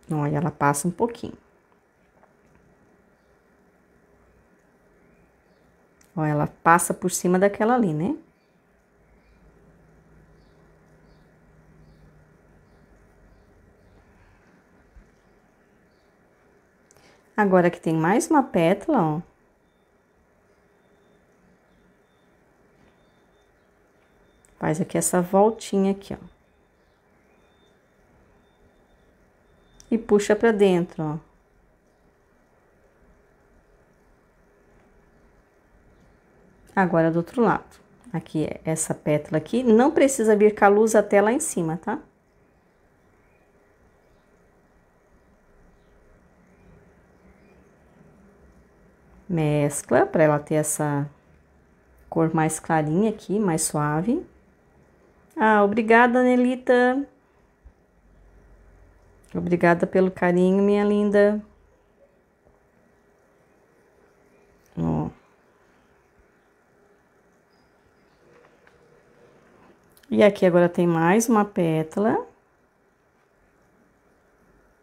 Então, aí ela passa um pouquinho. Ó, ela passa por cima daquela ali, né? Agora que tem mais uma pétala, ó. Faz aqui essa voltinha aqui, ó. e puxa para dentro, ó. Agora do outro lado. Aqui, é essa pétala aqui, não precisa vir com a luz até lá em cima, tá? Mescla para ela ter essa cor mais clarinha aqui, mais suave. Ah, obrigada, Nelita. Obrigada pelo carinho, minha linda. Ó. E aqui agora tem mais uma pétala.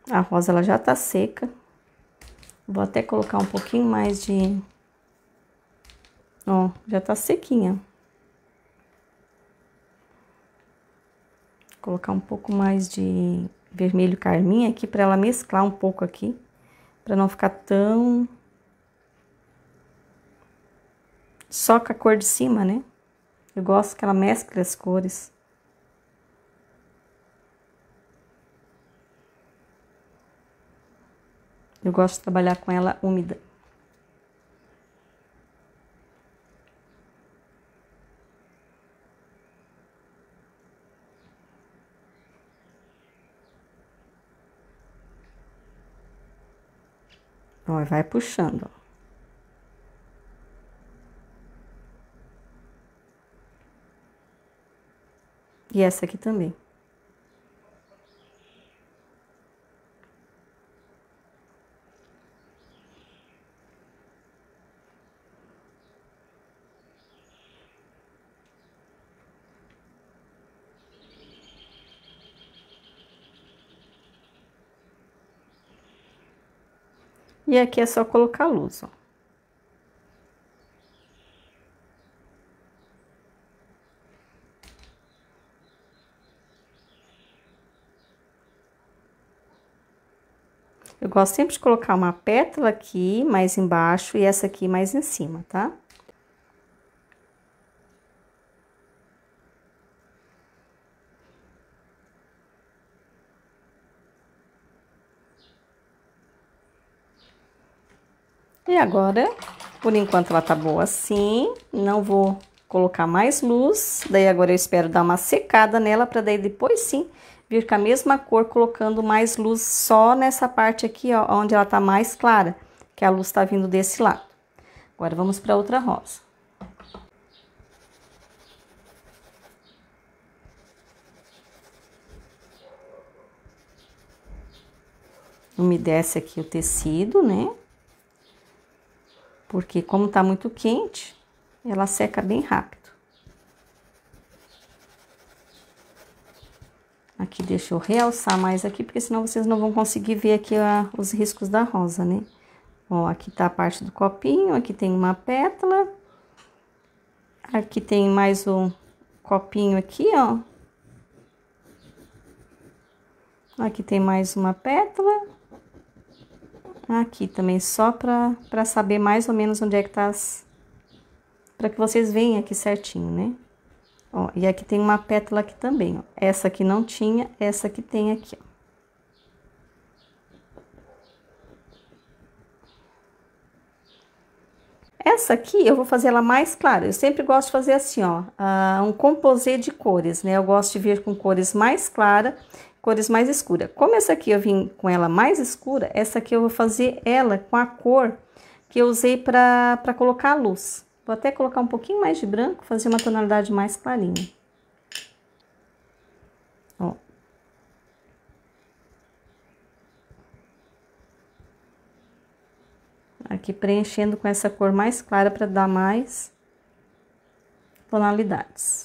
A rosa ela já tá seca. Vou até colocar um pouquinho mais de... Ó, já tá sequinha. colocar um pouco mais de vermelho carmim aqui para ela mesclar um pouco aqui, para não ficar tão só com a cor de cima, né? Eu gosto que ela mescle as cores. Eu gosto de trabalhar com ela úmida. Ó, vai puxando, ó. E essa aqui também. E aqui é só colocar luz, ó. Eu gosto sempre de colocar uma pétala aqui mais embaixo e essa aqui mais em cima, tá? E agora, por enquanto ela tá boa assim, não vou colocar mais luz. Daí agora eu espero dar uma secada nela para daí depois sim vir com a mesma cor colocando mais luz só nessa parte aqui, ó, onde ela tá mais clara, que a luz tá vindo desse lado. Agora vamos para outra rosa. Umedece aqui o tecido, né? porque como está muito quente, ela seca bem rápido. Aqui deixa eu realçar mais aqui, porque senão vocês não vão conseguir ver aqui a, ah, os riscos da rosa, né? Ó, aqui tá a parte do copinho, aqui tem uma pétala. Aqui tem mais um copinho aqui, ó. Aqui tem mais uma pétala aqui também, só para saber mais ou menos onde é que tá as... para que vocês veem aqui certinho, né? Ó, e aqui tem uma pétala aqui também, ó. Essa aqui não tinha, essa aqui tem aqui, ó. Essa aqui eu vou fazer ela mais clara. Eu sempre gosto de fazer assim, ó, uh, um composê de cores, né? Eu gosto de vir com cores mais claras cores mais escuras. Como essa aqui eu vim com ela mais escura, essa aqui eu vou fazer ela com a cor que eu usei para colocar a luz. Vou até colocar um pouquinho mais de branco, fazer uma tonalidade mais clarinha. Ó. Aqui preenchendo com essa cor mais clara para dar mais tonalidades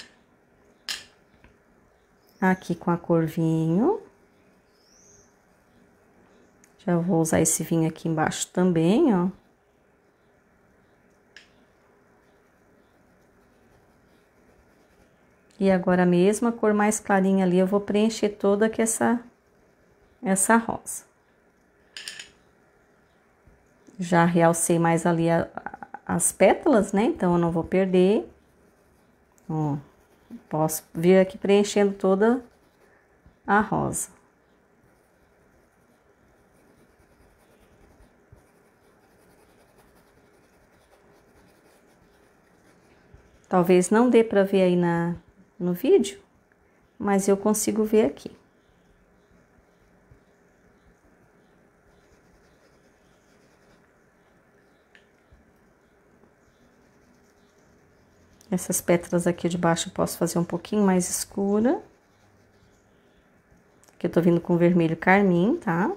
aqui com a cor vinho. Já vou usar esse vinho aqui embaixo também, ó. E agora a mesma cor mais clarinha ali, eu vou preencher toda aqui essa, essa rosa. Já realcei mais ali a, a, as pétalas, né? Então, eu não vou perder. Ó. Posso vir aqui preenchendo toda a rosa. Talvez não dê para ver aí na, no vídeo, mas eu consigo ver aqui. Essas pétalas aqui de baixo eu posso fazer um pouquinho mais escura. Aqui eu tô vindo com vermelho carmim, tá?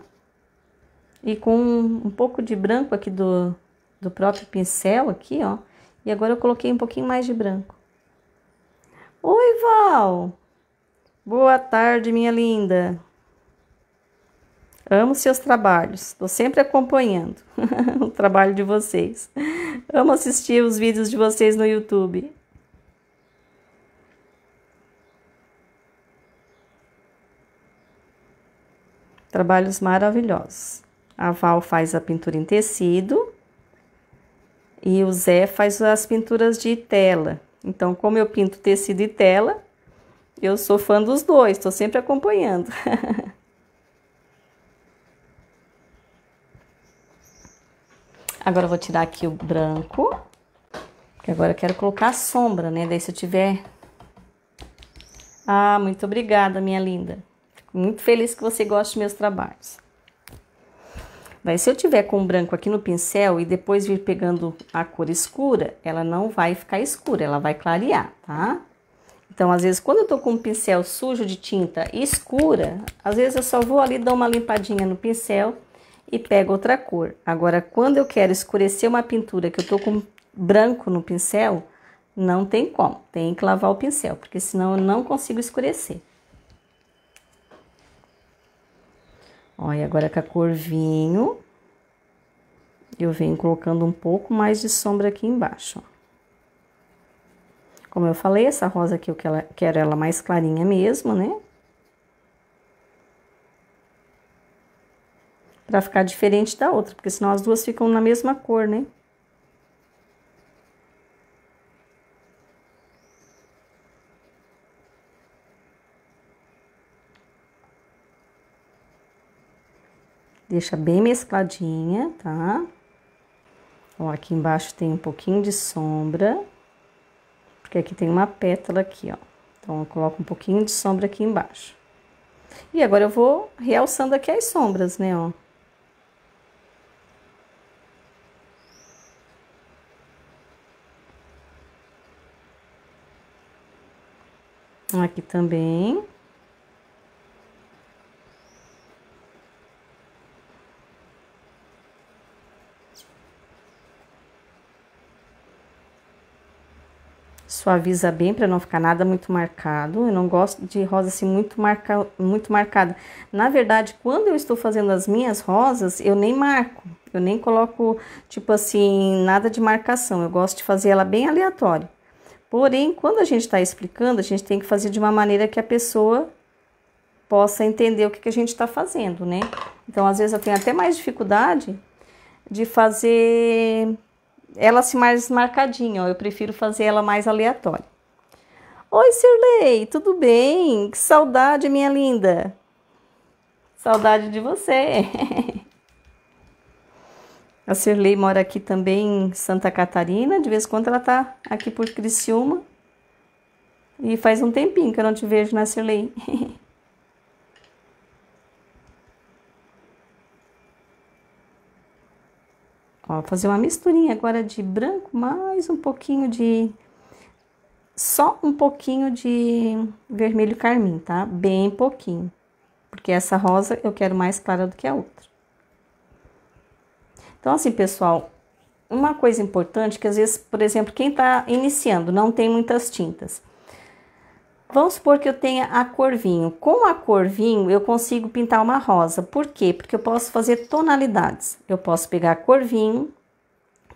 E com um pouco de branco aqui do, do próprio pincel aqui, ó. E agora eu coloquei um pouquinho mais de branco. Oi, Val! Boa tarde, minha linda! Amo seus trabalhos, estou sempre acompanhando o trabalho de vocês. Amo assistir os vídeos de vocês no YouTube. Trabalhos maravilhosos. A Val faz a pintura em tecido e o Zé faz as pinturas de tela. Então, como eu pinto tecido e tela, eu sou fã dos dois, estou sempre acompanhando. agora eu vou tirar aqui o branco, que agora eu quero colocar a sombra, né? Daí se eu tiver... Ah, muito obrigada, minha linda. Muito feliz que você goste dos meus trabalhos. Daí, se eu tiver com branco aqui no pincel e depois vir pegando a cor escura, ela não vai ficar escura, ela vai clarear, tá? Então, às vezes, quando eu tô com um pincel sujo de tinta escura, às vezes eu só vou ali dar uma limpadinha no pincel e pego outra cor. Agora, quando eu quero escurecer uma pintura que eu tô com branco no pincel, não tem como, tem que lavar o pincel, porque senão eu não consigo escurecer. Olha, agora com a cor vinho, eu venho colocando um pouco mais de sombra aqui embaixo, ó. Como eu falei, essa rosa aqui eu quero ela mais clarinha mesmo, né? Pra ficar diferente da outra, porque senão as duas ficam na mesma cor, né? deixa bem mescladinha, tá? Ó, aqui embaixo tem um pouquinho de sombra, porque aqui tem uma pétala aqui, ó. Então, eu coloco um pouquinho de sombra aqui embaixo. E agora eu vou realçando aqui as sombras, né, ó. Aqui também. suaviza bem para não ficar nada muito marcado. Eu não gosto de rosa assim muito, marca, muito marcada. Na verdade, quando eu estou fazendo as minhas rosas, eu nem marco. Eu nem coloco, tipo assim, nada de marcação. Eu gosto de fazer ela bem aleatória. Porém, quando a gente está explicando, a gente tem que fazer de uma maneira que a pessoa possa entender o que, que a gente está fazendo, né? Então, às vezes eu tenho até mais dificuldade de fazer ela se mais marcadinha, ó, eu prefiro fazer ela mais aleatória. Oi, Sirley, tudo bem? Que saudade, minha linda. Saudade de você. A Sirley mora aqui também em Santa Catarina, de vez em quando ela tá aqui por Criciúma. E faz um tempinho que eu não te vejo, né, Sirley? Ó, fazer uma misturinha agora de branco, mais um pouquinho de... Só um pouquinho de vermelho carmim, tá? Bem pouquinho. Porque essa rosa eu quero mais clara do que a outra. Então, assim, pessoal, uma coisa importante que às vezes, por exemplo, quem tá iniciando, não tem muitas tintas Vamos supor que eu tenha a cor vinho. Com a cor vinho, eu consigo pintar uma rosa. Por quê? Porque eu posso fazer tonalidades. Eu posso pegar a cor vinho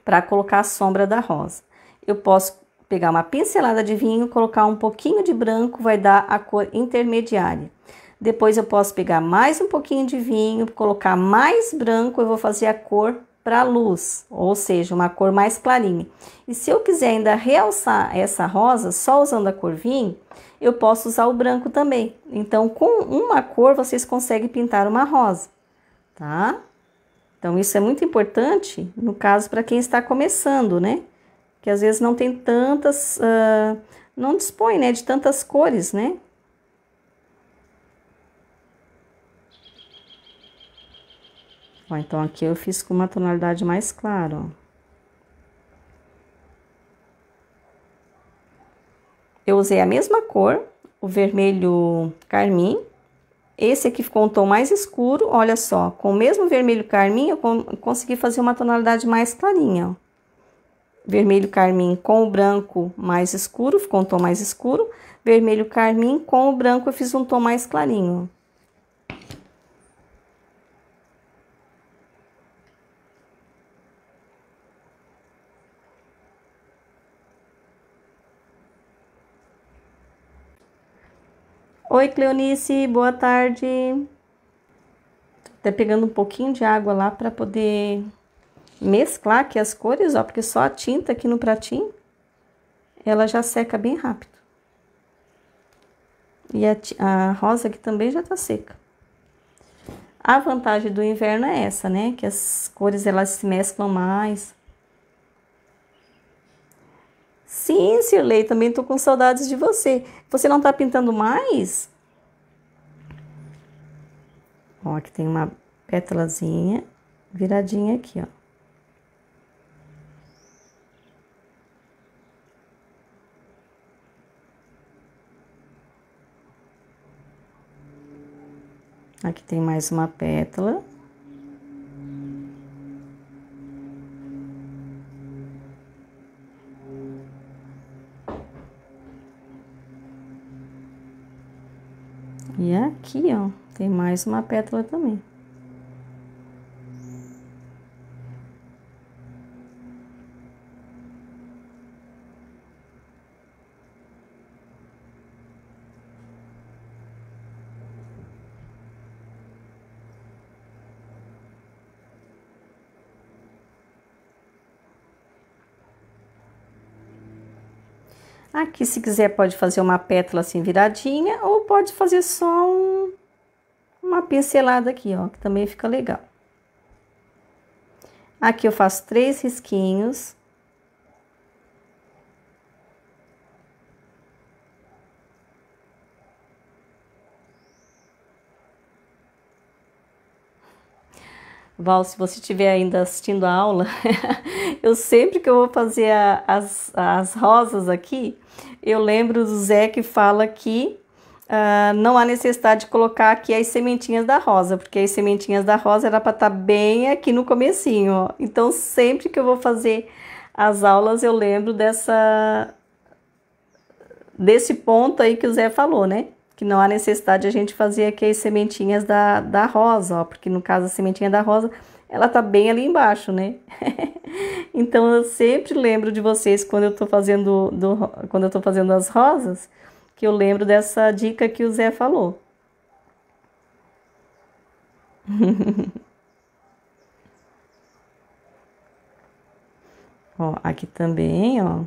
para colocar a sombra da rosa. Eu posso pegar uma pincelada de vinho, colocar um pouquinho de branco, vai dar a cor intermediária. Depois eu posso pegar mais um pouquinho de vinho, colocar mais branco, eu vou fazer a cor para a luz, ou seja, uma cor mais clarinha. E se eu quiser ainda realçar essa rosa só usando a cor vinho, eu posso usar o branco também. Então, com uma cor, vocês conseguem pintar uma rosa, tá? Então, isso é muito importante, no caso, para quem está começando, né? Que às vezes não tem tantas, uh, não dispõe, né, de tantas cores, né? Ó, então aqui eu fiz com uma tonalidade mais clara, ó. Eu usei a mesma cor, o vermelho carmim. Esse aqui ficou um tom mais escuro, olha só. Com o mesmo vermelho carmim, eu consegui fazer uma tonalidade mais clarinha. Vermelho carmim com o branco mais escuro, ficou um tom mais escuro. Vermelho carmim com o branco, eu fiz um tom mais clarinho. Oi, Cleonice, boa tarde. Tá até pegando um pouquinho de água lá para poder mesclar aqui as cores, ó, porque só a tinta aqui no pratinho, ela já seca bem rápido. E a, a rosa aqui também já tá seca. A vantagem do inverno é essa, né? Que as cores elas se mesclam mais. Sim, Sirlei, também estou com saudades de você. Você não está pintando mais? Ó, aqui tem uma pétalazinha viradinha aqui, ó. Aqui tem mais uma pétala. E aqui, ó, tem mais uma pétala também. Aqui, se quiser, pode fazer uma pétala assim viradinha ou pode fazer só um, uma pincelada aqui, ó, que também fica legal. Aqui eu faço três risquinhos Val, se você estiver ainda assistindo a aula, eu sempre que eu vou fazer a, as, as rosas aqui, eu lembro do Zé que fala que uh, não há necessidade de colocar aqui as sementinhas da rosa, porque as sementinhas da rosa era para estar tá bem aqui no comecinho, ó. Então, sempre que eu vou fazer as aulas, eu lembro dessa desse ponto aí que o Zé falou, né? que não há necessidade a gente fazer aqui as sementinhas da, da rosa, ó, porque no caso a sementinha da rosa, ela tá bem ali embaixo, né? então eu sempre lembro de vocês quando eu tô fazendo do, quando eu tô fazendo as rosas, que eu lembro dessa dica que o Zé falou. ó, aqui também, ó.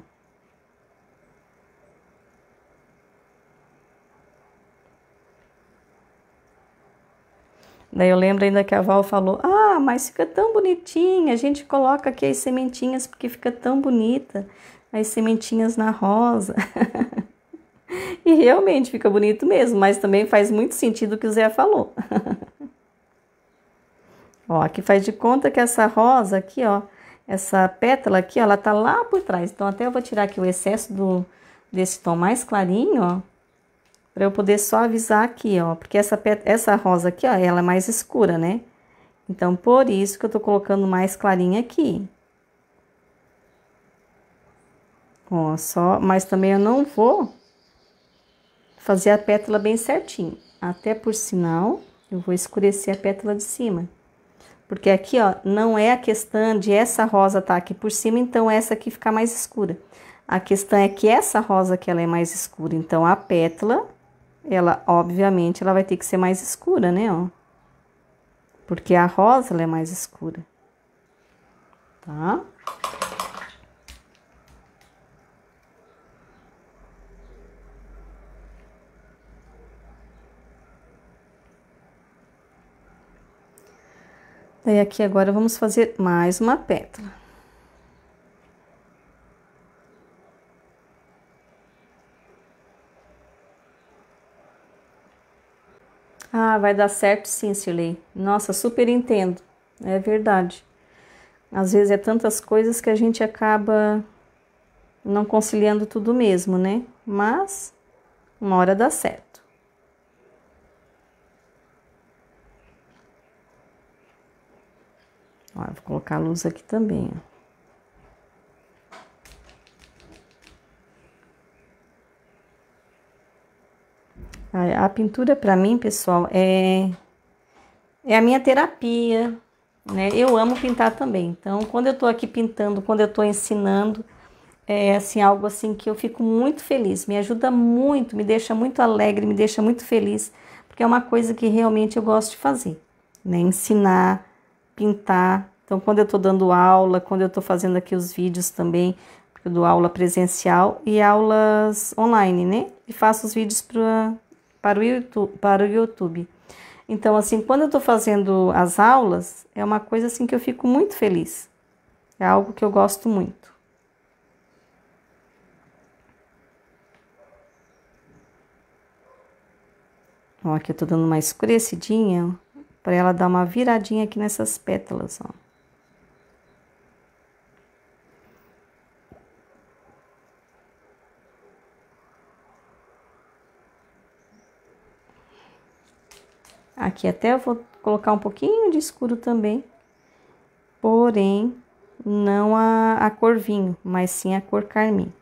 Daí eu lembro ainda que a Val falou: Ah, mas fica tão bonitinha, a gente coloca aqui as sementinhas porque fica tão bonita, as sementinhas na rosa. e realmente fica bonito mesmo, mas também faz muito sentido o que o Zé falou. ó, aqui faz de conta que essa rosa aqui, ó, essa pétala aqui, ó, ela tá lá por trás. Então até eu vou tirar aqui o excesso do desse tom mais clarinho, ó Pra eu poder só avisar aqui, ó. Porque essa, essa rosa aqui, ó, ela é mais escura, né? Então, por isso que eu tô colocando mais clarinha aqui. Ó, só... Mas também eu não vou fazer a pétala bem certinho. Até por sinal, eu vou escurecer a pétala de cima. Porque aqui, ó, não é a questão de essa rosa tá aqui por cima, então essa aqui ficar mais escura. A questão é que essa rosa que ela é mais escura, então a pétala ela obviamente ela vai ter que ser mais escura, né, ó. Porque a rosa ela é mais escura. Tá? Daí aqui agora vamos fazer mais uma pétala. Ah, vai dar certo sim, Shirley. Nossa, super entendo. É verdade. Às vezes é tantas coisas que a gente acaba não conciliando tudo mesmo, né? Mas uma hora dá certo. Ó, vou colocar a luz aqui também, ó. A, a pintura, para mim, pessoal, é, é a minha terapia, né? Eu amo pintar também. Então, quando eu estou aqui pintando, quando eu estou ensinando, é assim algo assim que eu fico muito feliz, me ajuda muito, me deixa muito alegre, me deixa muito feliz, porque é uma coisa que realmente eu gosto de fazer, né? Ensinar, pintar. Então, quando eu estou dando aula, quando eu estou fazendo aqui os vídeos também, do eu dou aula presencial e aulas online, né? E faço os vídeos para para o YouTube. Para o YouTube. Então, assim, quando eu estou fazendo as aulas, é uma coisa assim que eu fico muito feliz. É algo que eu gosto muito. Ó, aqui eu estou dando uma escurecidinha para ela dar uma viradinha aqui nessas pétalas, ó. Aqui até eu vou colocar um pouquinho de escuro também, porém, não a, a cor vinho, mas sim a cor carmim.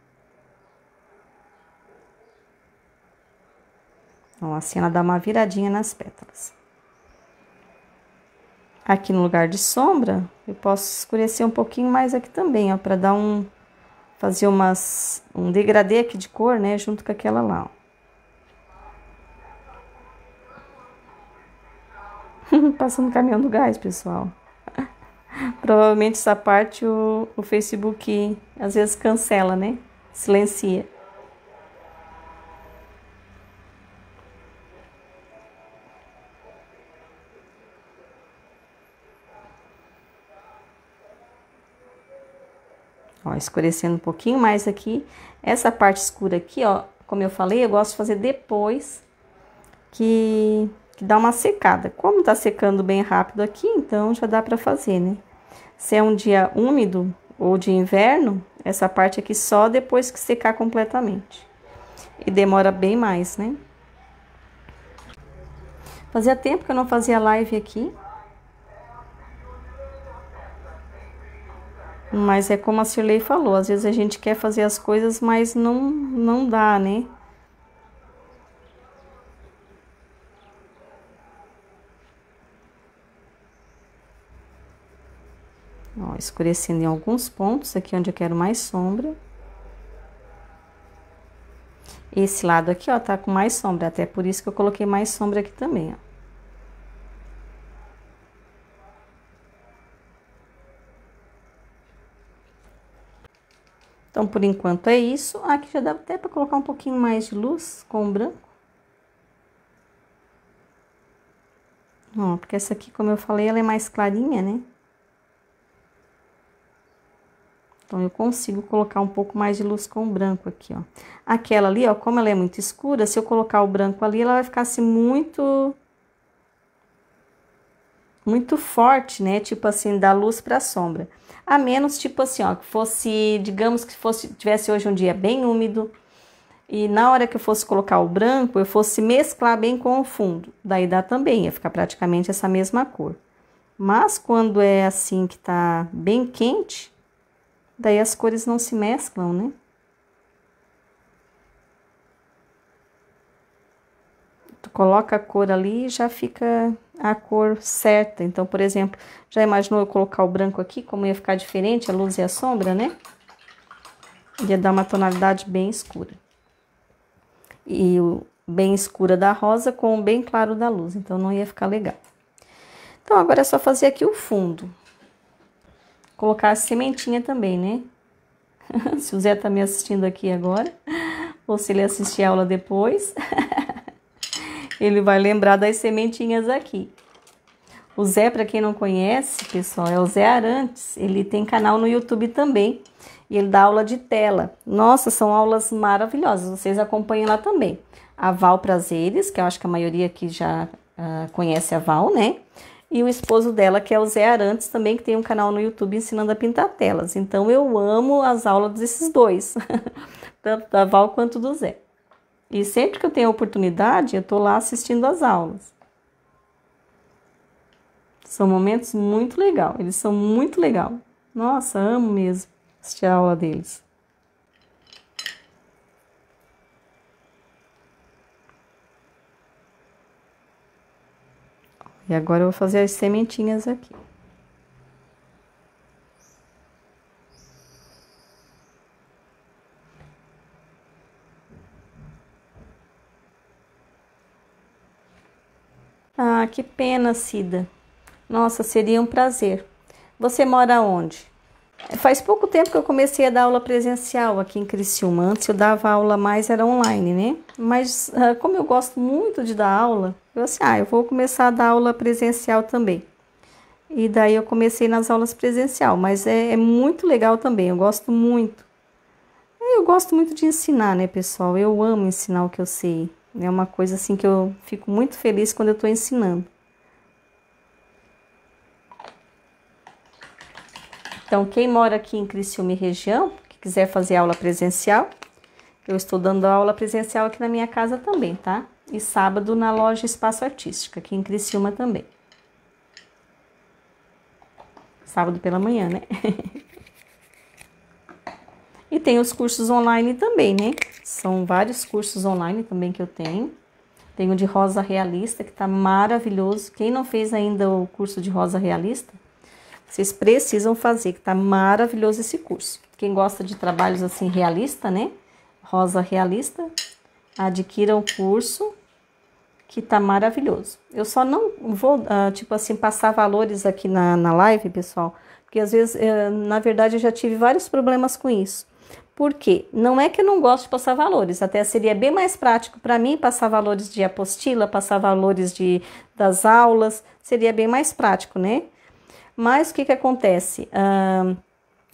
Então, assim ela dá uma viradinha nas pétalas. Aqui no lugar de sombra, eu posso escurecer um pouquinho mais aqui também, ó, para dar um... fazer umas... um degradê aqui de cor, né, junto com aquela lá, ó. Passando o caminhão do gás, pessoal. Provavelmente essa parte o, o Facebook às vezes cancela, né? Silencia. Ó, escurecendo um pouquinho mais aqui. Essa parte escura aqui, ó, como eu falei, eu gosto de fazer depois que que dá uma secada. Como tá secando bem rápido aqui, então já dá para fazer, né? Se é um dia úmido ou de inverno, essa parte aqui só depois que secar completamente. E demora bem mais, né? Fazia tempo que eu não fazia live aqui. Mas é como a Cirlei falou, às vezes a gente quer fazer as coisas, mas não, não dá, né? ó, escurecendo em alguns pontos, aqui onde eu quero mais sombra. Esse lado aqui, ó, tá com mais sombra, até por isso que eu coloquei mais sombra aqui também, ó. Então, por enquanto é isso. Aqui já dá até para colocar um pouquinho mais de luz com o branco. Ó, porque essa aqui, como eu falei, ela é mais clarinha, né? Então, eu consigo colocar um pouco mais de luz com o branco aqui, ó. Aquela ali, ó, como ela é muito escura, se eu colocar o branco ali, ela vai ficar assim muito... Muito forte, né? Tipo assim, da luz pra sombra. A menos, tipo assim, ó, que fosse... Digamos que fosse tivesse hoje um dia bem úmido, e na hora que eu fosse colocar o branco, eu fosse mesclar bem com o fundo. Daí dá também, ia ficar praticamente essa mesma cor. Mas quando é assim que tá bem quente, Daí as cores não se mesclam, né? Tu coloca a cor ali e já fica a cor certa. Então, por exemplo, já imaginou eu colocar o branco aqui, como ia ficar diferente a luz e a sombra, né? Ia dar uma tonalidade bem escura. E o bem escura da rosa com o bem claro da luz, então não ia ficar legal. Então, agora é só fazer aqui o fundo colocar a sementinha também, né? se o Zé tá me assistindo aqui agora, ou se ele assistir a aula depois, ele vai lembrar das sementinhas aqui. O Zé, para quem não conhece, pessoal, é o Zé Arantes. Ele tem canal no YouTube também. E ele dá aula de tela. Nossa, são aulas maravilhosas. Vocês acompanham lá também. A Val Prazeres, que eu acho que a maioria aqui já uh, conhece a Val, né? e o esposo dela, que é o Zé Arantes, também que tem um canal no YouTube ensinando a pintar telas. Então eu amo as aulas desses dois, tanto da Val quanto do Zé. E sempre que eu tenho oportunidade, eu tô lá assistindo as aulas. São momentos muito legal, eles são muito legal. Nossa, amo mesmo assistir a aula deles. E agora eu vou fazer as sementinhas aqui. Ah, que pena, Cida. Nossa, seria um prazer. Você mora onde? É, faz pouco tempo que eu comecei a dar aula presencial aqui em Criciúma. Antes eu dava aula mais era online, né? Mas ah, como eu gosto muito de dar aula, eu assim, ah, eu vou começar a dar aula presencial também. E daí eu comecei nas aulas presencial, mas é, é muito legal também, eu gosto muito. É, eu gosto muito de ensinar, né, pessoal? Eu amo ensinar o que eu sei. É uma coisa assim que eu fico muito feliz quando eu estou ensinando. Então, quem mora aqui em Criciúma e região, que quiser fazer aula presencial, eu estou dando aula presencial aqui na minha casa também, tá? e sábado na loja Espaço Artística, aqui em Criciúma também. Sábado pela manhã, né? e tem os cursos online também, né? São vários cursos online também que eu tenho. Tenho de Rosa Realista, que tá maravilhoso. Quem não fez ainda o curso de Rosa Realista, vocês precisam fazer, que tá maravilhoso esse curso. Quem gosta de trabalhos assim realista, né? Rosa Realista, adquira o curso que tá maravilhoso. Eu só não vou, ah, tipo assim, passar valores aqui na, na live, pessoal, porque às vezes, eh, na verdade, eu já tive vários problemas com isso. Porque não é que eu não gosto de passar valores, até seria bem mais prático para mim passar valores de apostila, passar valores de, das aulas, seria bem mais prático, né? Mas o que, que acontece? Ah,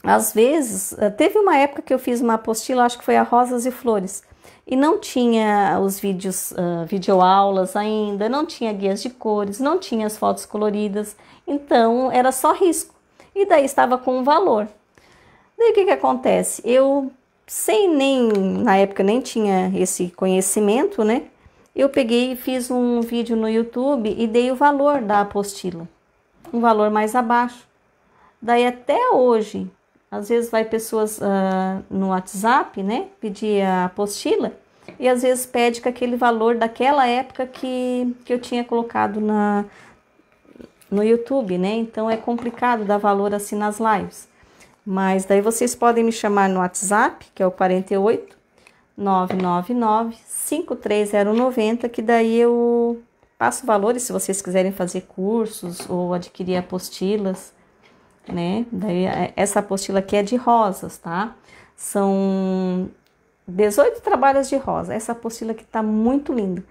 às vezes, ah, teve uma época que eu fiz uma apostila, acho que foi a Rosas e Flores e não tinha os vídeos, uh, videoaulas ainda, não tinha guias de cores, não tinha as fotos coloridas, então era só risco. E daí estava com um valor. Daí o que, que acontece? Eu, sem nem, na época nem tinha esse conhecimento, né? Eu peguei e fiz um vídeo no YouTube e dei o valor da apostila, um valor mais abaixo. Daí até hoje, às vezes vai pessoas uh, no WhatsApp, né, pedir a apostila e às vezes pede com aquele valor daquela época que, que eu tinha colocado na, no YouTube, né? Então é complicado dar valor assim nas lives. Mas daí vocês podem me chamar no WhatsApp, que é o 48 999 53090, que daí eu passo valores se vocês quiserem fazer cursos ou adquirir apostilas né? Daí, é, essa apostila aqui é de rosas, tá? São 18 trabalhos de rosa. Essa apostila aqui tá muito linda.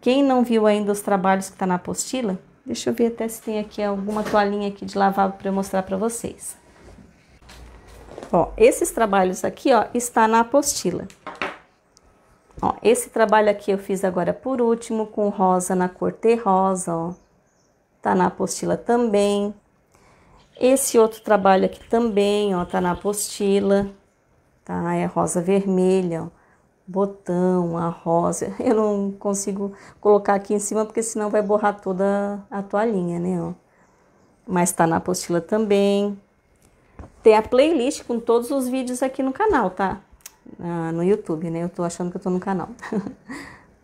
Quem não viu ainda os trabalhos que tá na apostila, deixa eu ver até se tem aqui alguma toalhinha aqui de lavar para eu mostrar para vocês. Ó, esses trabalhos aqui, ó, está na apostila. Ó, esse trabalho aqui eu fiz agora por último com rosa na cor terrosa, ó. Tá na apostila também. Esse outro trabalho aqui também, ó, tá na apostila, tá? É rosa vermelha, ó, botão, a rosa. Eu não consigo colocar aqui em cima porque senão vai borrar toda a toalhinha, né, ó. Mas tá na apostila também. Tem a playlist com todos os vídeos aqui no canal, tá? Ah, no YouTube, né? Eu tô achando que eu tô no canal.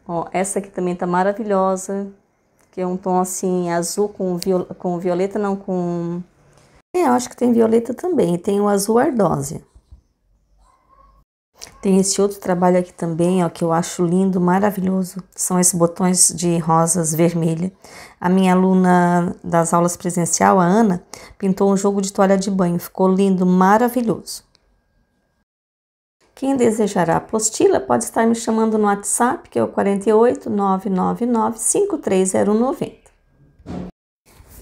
ó, essa aqui também tá maravilhosa, que é um tom assim azul com, viol com violeta, não com é, eu acho que tem violeta também, e tem o azul ardósia. Tem esse outro trabalho aqui também, ó, que eu acho lindo, maravilhoso. São esses botões de rosas vermelha. A minha aluna das aulas presencial, a Ana, pintou um jogo de toalha de banho. Ficou lindo, maravilhoso. Quem desejar a apostila pode estar me chamando no WhatsApp, que é o 48 999 53090.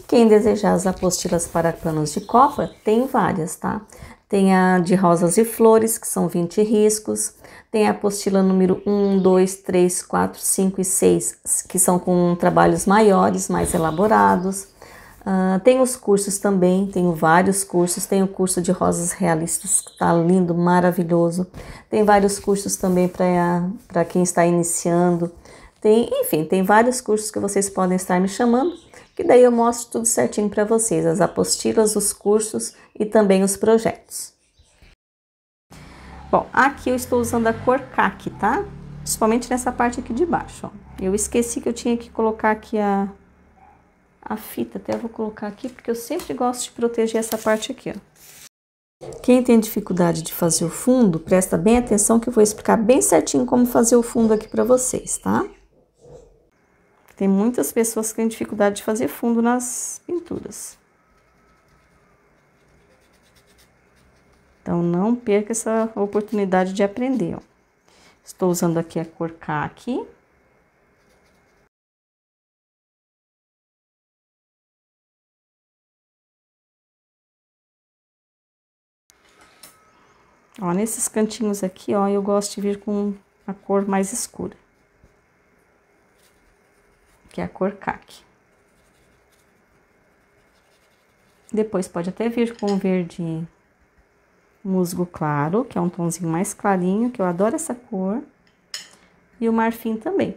Quem desejar as apostilas para panos de copa, tem várias, tá? Tem a de rosas e flores, que são 20 riscos. Tem a apostila número 1, 2, 3, 4, 5 e 6, que são com trabalhos maiores, mais elaborados. Uh, tem os cursos também, tenho vários cursos. Tem o curso de rosas realistas, que está lindo, maravilhoso. Tem vários cursos também para quem está iniciando. Tem, enfim, tem vários cursos que vocês podem estar me chamando que daí eu mostro tudo certinho para vocês, as apostilas, os cursos e também os projetos. Bom, aqui eu estou usando a cor caque, tá? Principalmente nessa parte aqui de baixo, ó. Eu esqueci que eu tinha que colocar aqui a, a fita, até vou colocar aqui, porque eu sempre gosto de proteger essa parte aqui, ó. Quem tem dificuldade de fazer o fundo, presta bem atenção que eu vou explicar bem certinho como fazer o fundo aqui para vocês, tá? Tem muitas pessoas que têm dificuldade de fazer fundo nas pinturas. Então, não perca essa oportunidade de aprender. Ó. Estou usando aqui a cor caque. Ó, nesses cantinhos aqui, ó, eu gosto de vir com a cor mais escura que é a cor caque. Depois pode até vir com verde musgo claro, que é um tonzinho mais clarinho, que eu adoro essa cor. E o marfim também.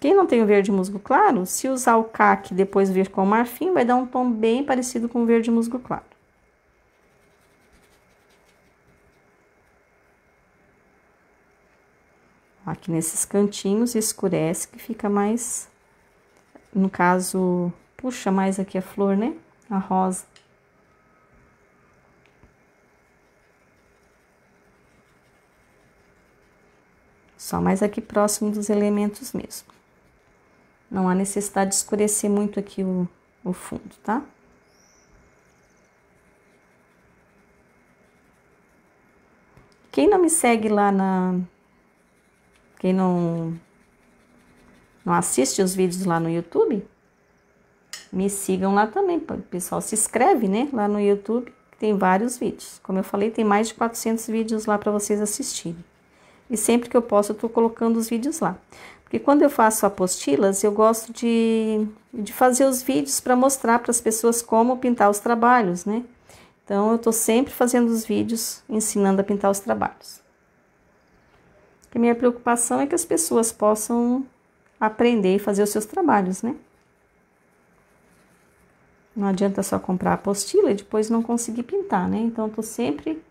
Quem não tem o verde musgo claro, se usar o caque e depois vir com o marfim, vai dar um tom bem parecido com o verde musgo claro. aqui nesses cantinhos, escurece que fica mais, no caso, puxa mais aqui a flor, né? A rosa. Só mais aqui próximo dos elementos mesmo. Não há necessidade de escurecer muito aqui o, o fundo, tá? Quem não me segue lá na, quem não, não assiste os vídeos lá no YouTube, me sigam lá também, pessoal. Se inscreve, né? Lá no YouTube, tem vários vídeos. Como eu falei, tem mais de 400 vídeos lá para vocês assistirem. E sempre que eu posso, eu tô colocando os vídeos lá. Porque quando eu faço apostilas, eu gosto de, de fazer os vídeos para mostrar para as pessoas como pintar os trabalhos, né? Então, eu estou sempre fazendo os vídeos ensinando a pintar os trabalhos que minha preocupação é que as pessoas possam aprender e fazer os seus trabalhos, né? Não adianta só comprar a apostila e depois não conseguir pintar, né? Então, estou sempre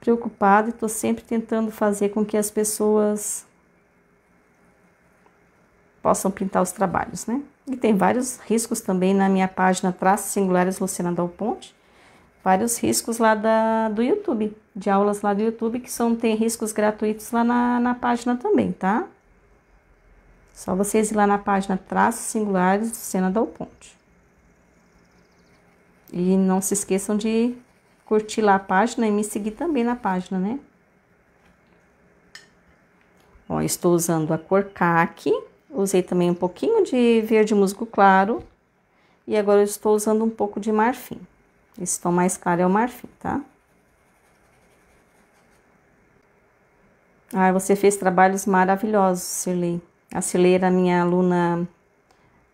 preocupada e estou sempre tentando fazer com que as pessoas possam pintar os trabalhos, né? E tem vários riscos também na minha página Traços Singulares Luciana Dal Ponte, vários riscos lá da, do YouTube, de aulas lá do YouTube, que são, tem riscos gratuitos lá na, na página também, tá? Só vocês ir lá na página Traços Singulares do Sena Dal Ponte. E não se esqueçam de curtir lá a página e me seguir também na página, né? Ó, estou usando a cor caque, usei também um pouquinho de verde musgo claro e agora estou usando um pouco de marfim. Esse tom mais claro é o marfim, tá? Ah, você fez trabalhos maravilhosos, Cirlei. A Cirlei era minha aluna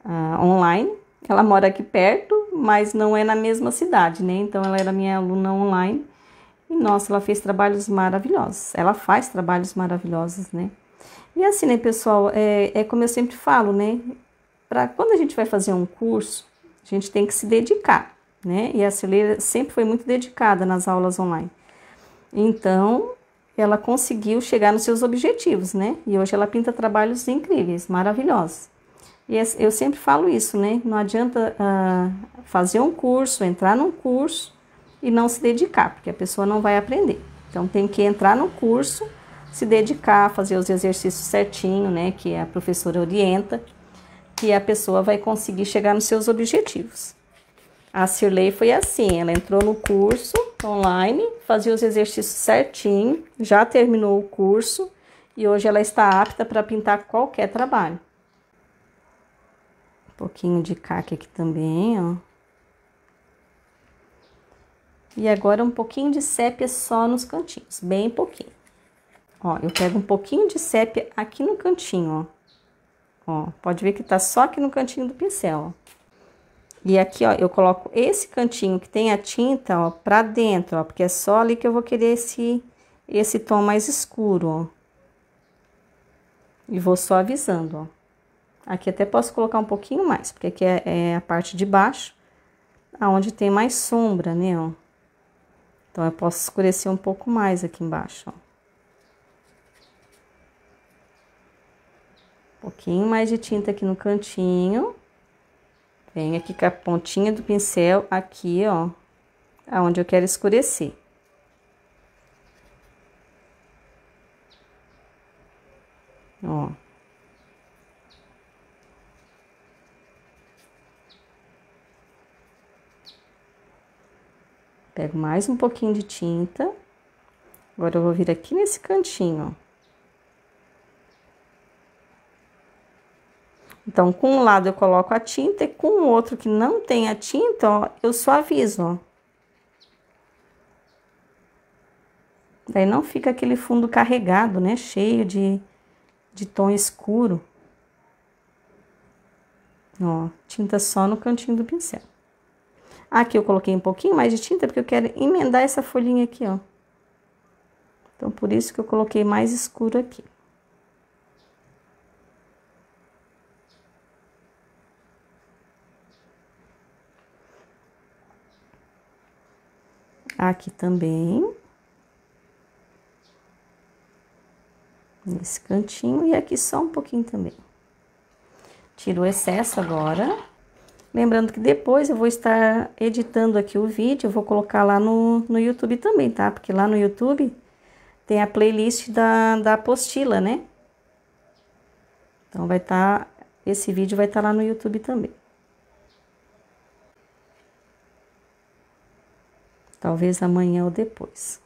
uh, online. Ela mora aqui perto, mas não é na mesma cidade, né? Então, ela era minha aluna online. E, nossa, ela fez trabalhos maravilhosos. Ela faz trabalhos maravilhosos, né? E assim, né, pessoal, é, é como eu sempre falo, né? Pra, quando a gente vai fazer um curso, a gente tem que se dedicar né? E a Celeira sempre foi muito dedicada nas aulas online. Então, ela conseguiu chegar nos seus objetivos, né? E hoje ela pinta trabalhos incríveis, maravilhosos. E é, eu sempre falo isso, né? Não adianta ah, fazer um curso, entrar num curso e não se dedicar, porque a pessoa não vai aprender. Então, tem que entrar no curso, se dedicar, fazer os exercícios certinho, né? Que a professora orienta, que a pessoa vai conseguir chegar nos seus objetivos. A Cirlei foi assim, ela entrou no curso online, fazia os exercícios certinho, já terminou o curso e hoje ela está apta para pintar qualquer trabalho. Um pouquinho de caque aqui também, ó. E agora um pouquinho de sépia só nos cantinhos, bem pouquinho. Ó, eu pego um pouquinho de sépia aqui no cantinho, ó. Ó, pode ver que tá só aqui no cantinho do pincel, ó. E aqui, ó, eu coloco esse cantinho que tem a tinta, ó, pra dentro, ó, porque é só ali que eu vou querer esse, esse tom mais escuro, ó. E vou suavizando, ó. Aqui até posso colocar um pouquinho mais, porque aqui é, é a parte de baixo, aonde tem mais sombra, né, ó. Então, eu posso escurecer um pouco mais aqui embaixo, ó. Um pouquinho mais de tinta aqui no cantinho. Venho aqui com a pontinha do pincel aqui, ó, aonde eu quero escurecer. Ó. Pego mais um pouquinho de tinta. Agora, eu vou vir aqui nesse cantinho, ó. Então, com um lado eu coloco a tinta e com o outro que não tem a tinta, ó, eu suavizo, ó. Daí não fica aquele fundo carregado, né? Cheio de, de tom escuro. Ó, tinta só no cantinho do pincel. Aqui eu coloquei um pouquinho mais de tinta, porque eu quero emendar essa folhinha aqui, ó. Então, por isso que eu coloquei mais escuro aqui. Aqui também. Nesse cantinho e aqui só um pouquinho também. Tiro o excesso agora. Lembrando que depois eu vou estar editando aqui o vídeo, eu vou colocar lá no, no YouTube também, tá? Porque lá no YouTube tem a playlist da, da apostila, né? Então, vai estar... Tá, esse vídeo vai estar tá lá no YouTube também. talvez amanhã ou depois.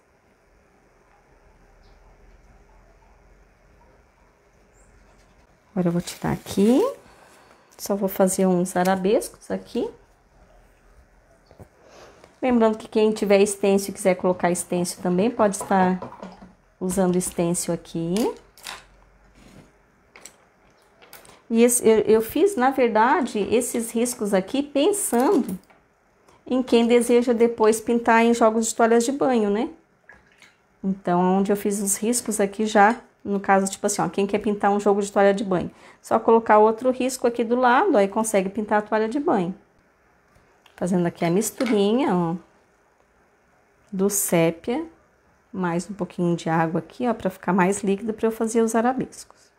Agora eu vou tirar aqui, só vou fazer uns arabescos aqui. Lembrando que quem tiver estêncil e quiser colocar estêncil também, pode estar usando estêncil aqui. E esse, eu, eu fiz, na verdade, esses riscos aqui pensando em quem deseja depois pintar em jogos de toalhas de banho, né? Então, onde eu fiz os riscos aqui já, no caso, tipo assim, ó, quem quer pintar um jogo de toalha de banho? Só colocar outro risco aqui do lado, aí consegue pintar a toalha de banho. Fazendo aqui a misturinha, ó, do sépia, mais um pouquinho de água aqui, ó, pra ficar mais líquido pra eu fazer os arabescos.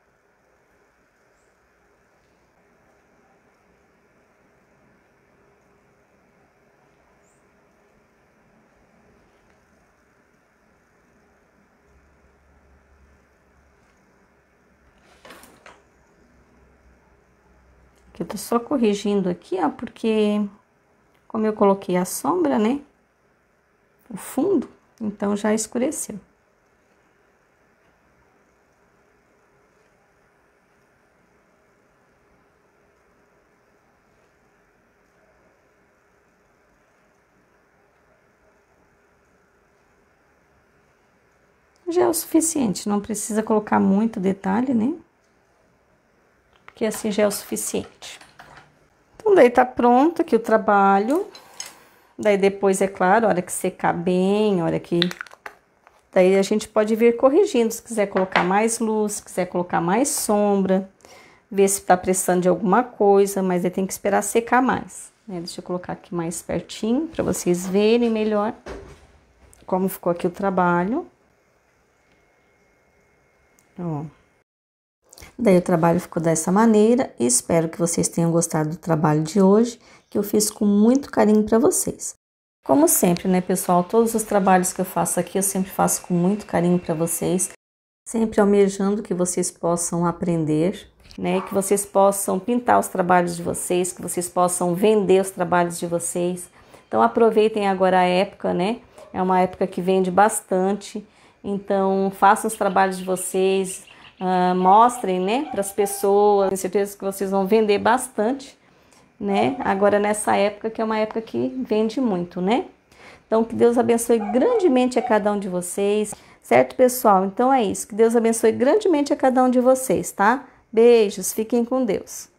tô só corrigindo aqui, ó, porque como eu coloquei a sombra, né? O fundo, então já escureceu. Já é o suficiente, não precisa colocar muito detalhe, né? E assim já é o suficiente. Então, daí tá pronto aqui o trabalho. Daí depois, é claro, a hora que secar bem, a hora que... Daí a gente pode vir corrigindo, se quiser colocar mais luz, se quiser colocar mais sombra, ver se tá precisando de alguma coisa, mas aí tem que esperar secar mais. Né? Deixa eu colocar aqui mais pertinho para vocês verem melhor como ficou aqui o trabalho. Ó. Daí o trabalho ficou dessa maneira. Espero que vocês tenham gostado do trabalho de hoje, que eu fiz com muito carinho para vocês. Como sempre, né, pessoal, todos os trabalhos que eu faço aqui eu sempre faço com muito carinho para vocês, sempre almejando que vocês possam aprender, né, que vocês possam pintar os trabalhos de vocês, que vocês possam vender os trabalhos de vocês. Então aproveitem agora a época, né? É uma época que vende bastante. Então façam os trabalhos de vocês, uh, mostrem né, para as pessoas. Tenho certeza que vocês vão vender bastante, né? Agora nessa época, que é uma época que vende muito, né? Então, que Deus abençoe grandemente a cada um de vocês, certo, pessoal? Então é isso. Que Deus abençoe grandemente a cada um de vocês, tá? Beijos, fiquem com Deus.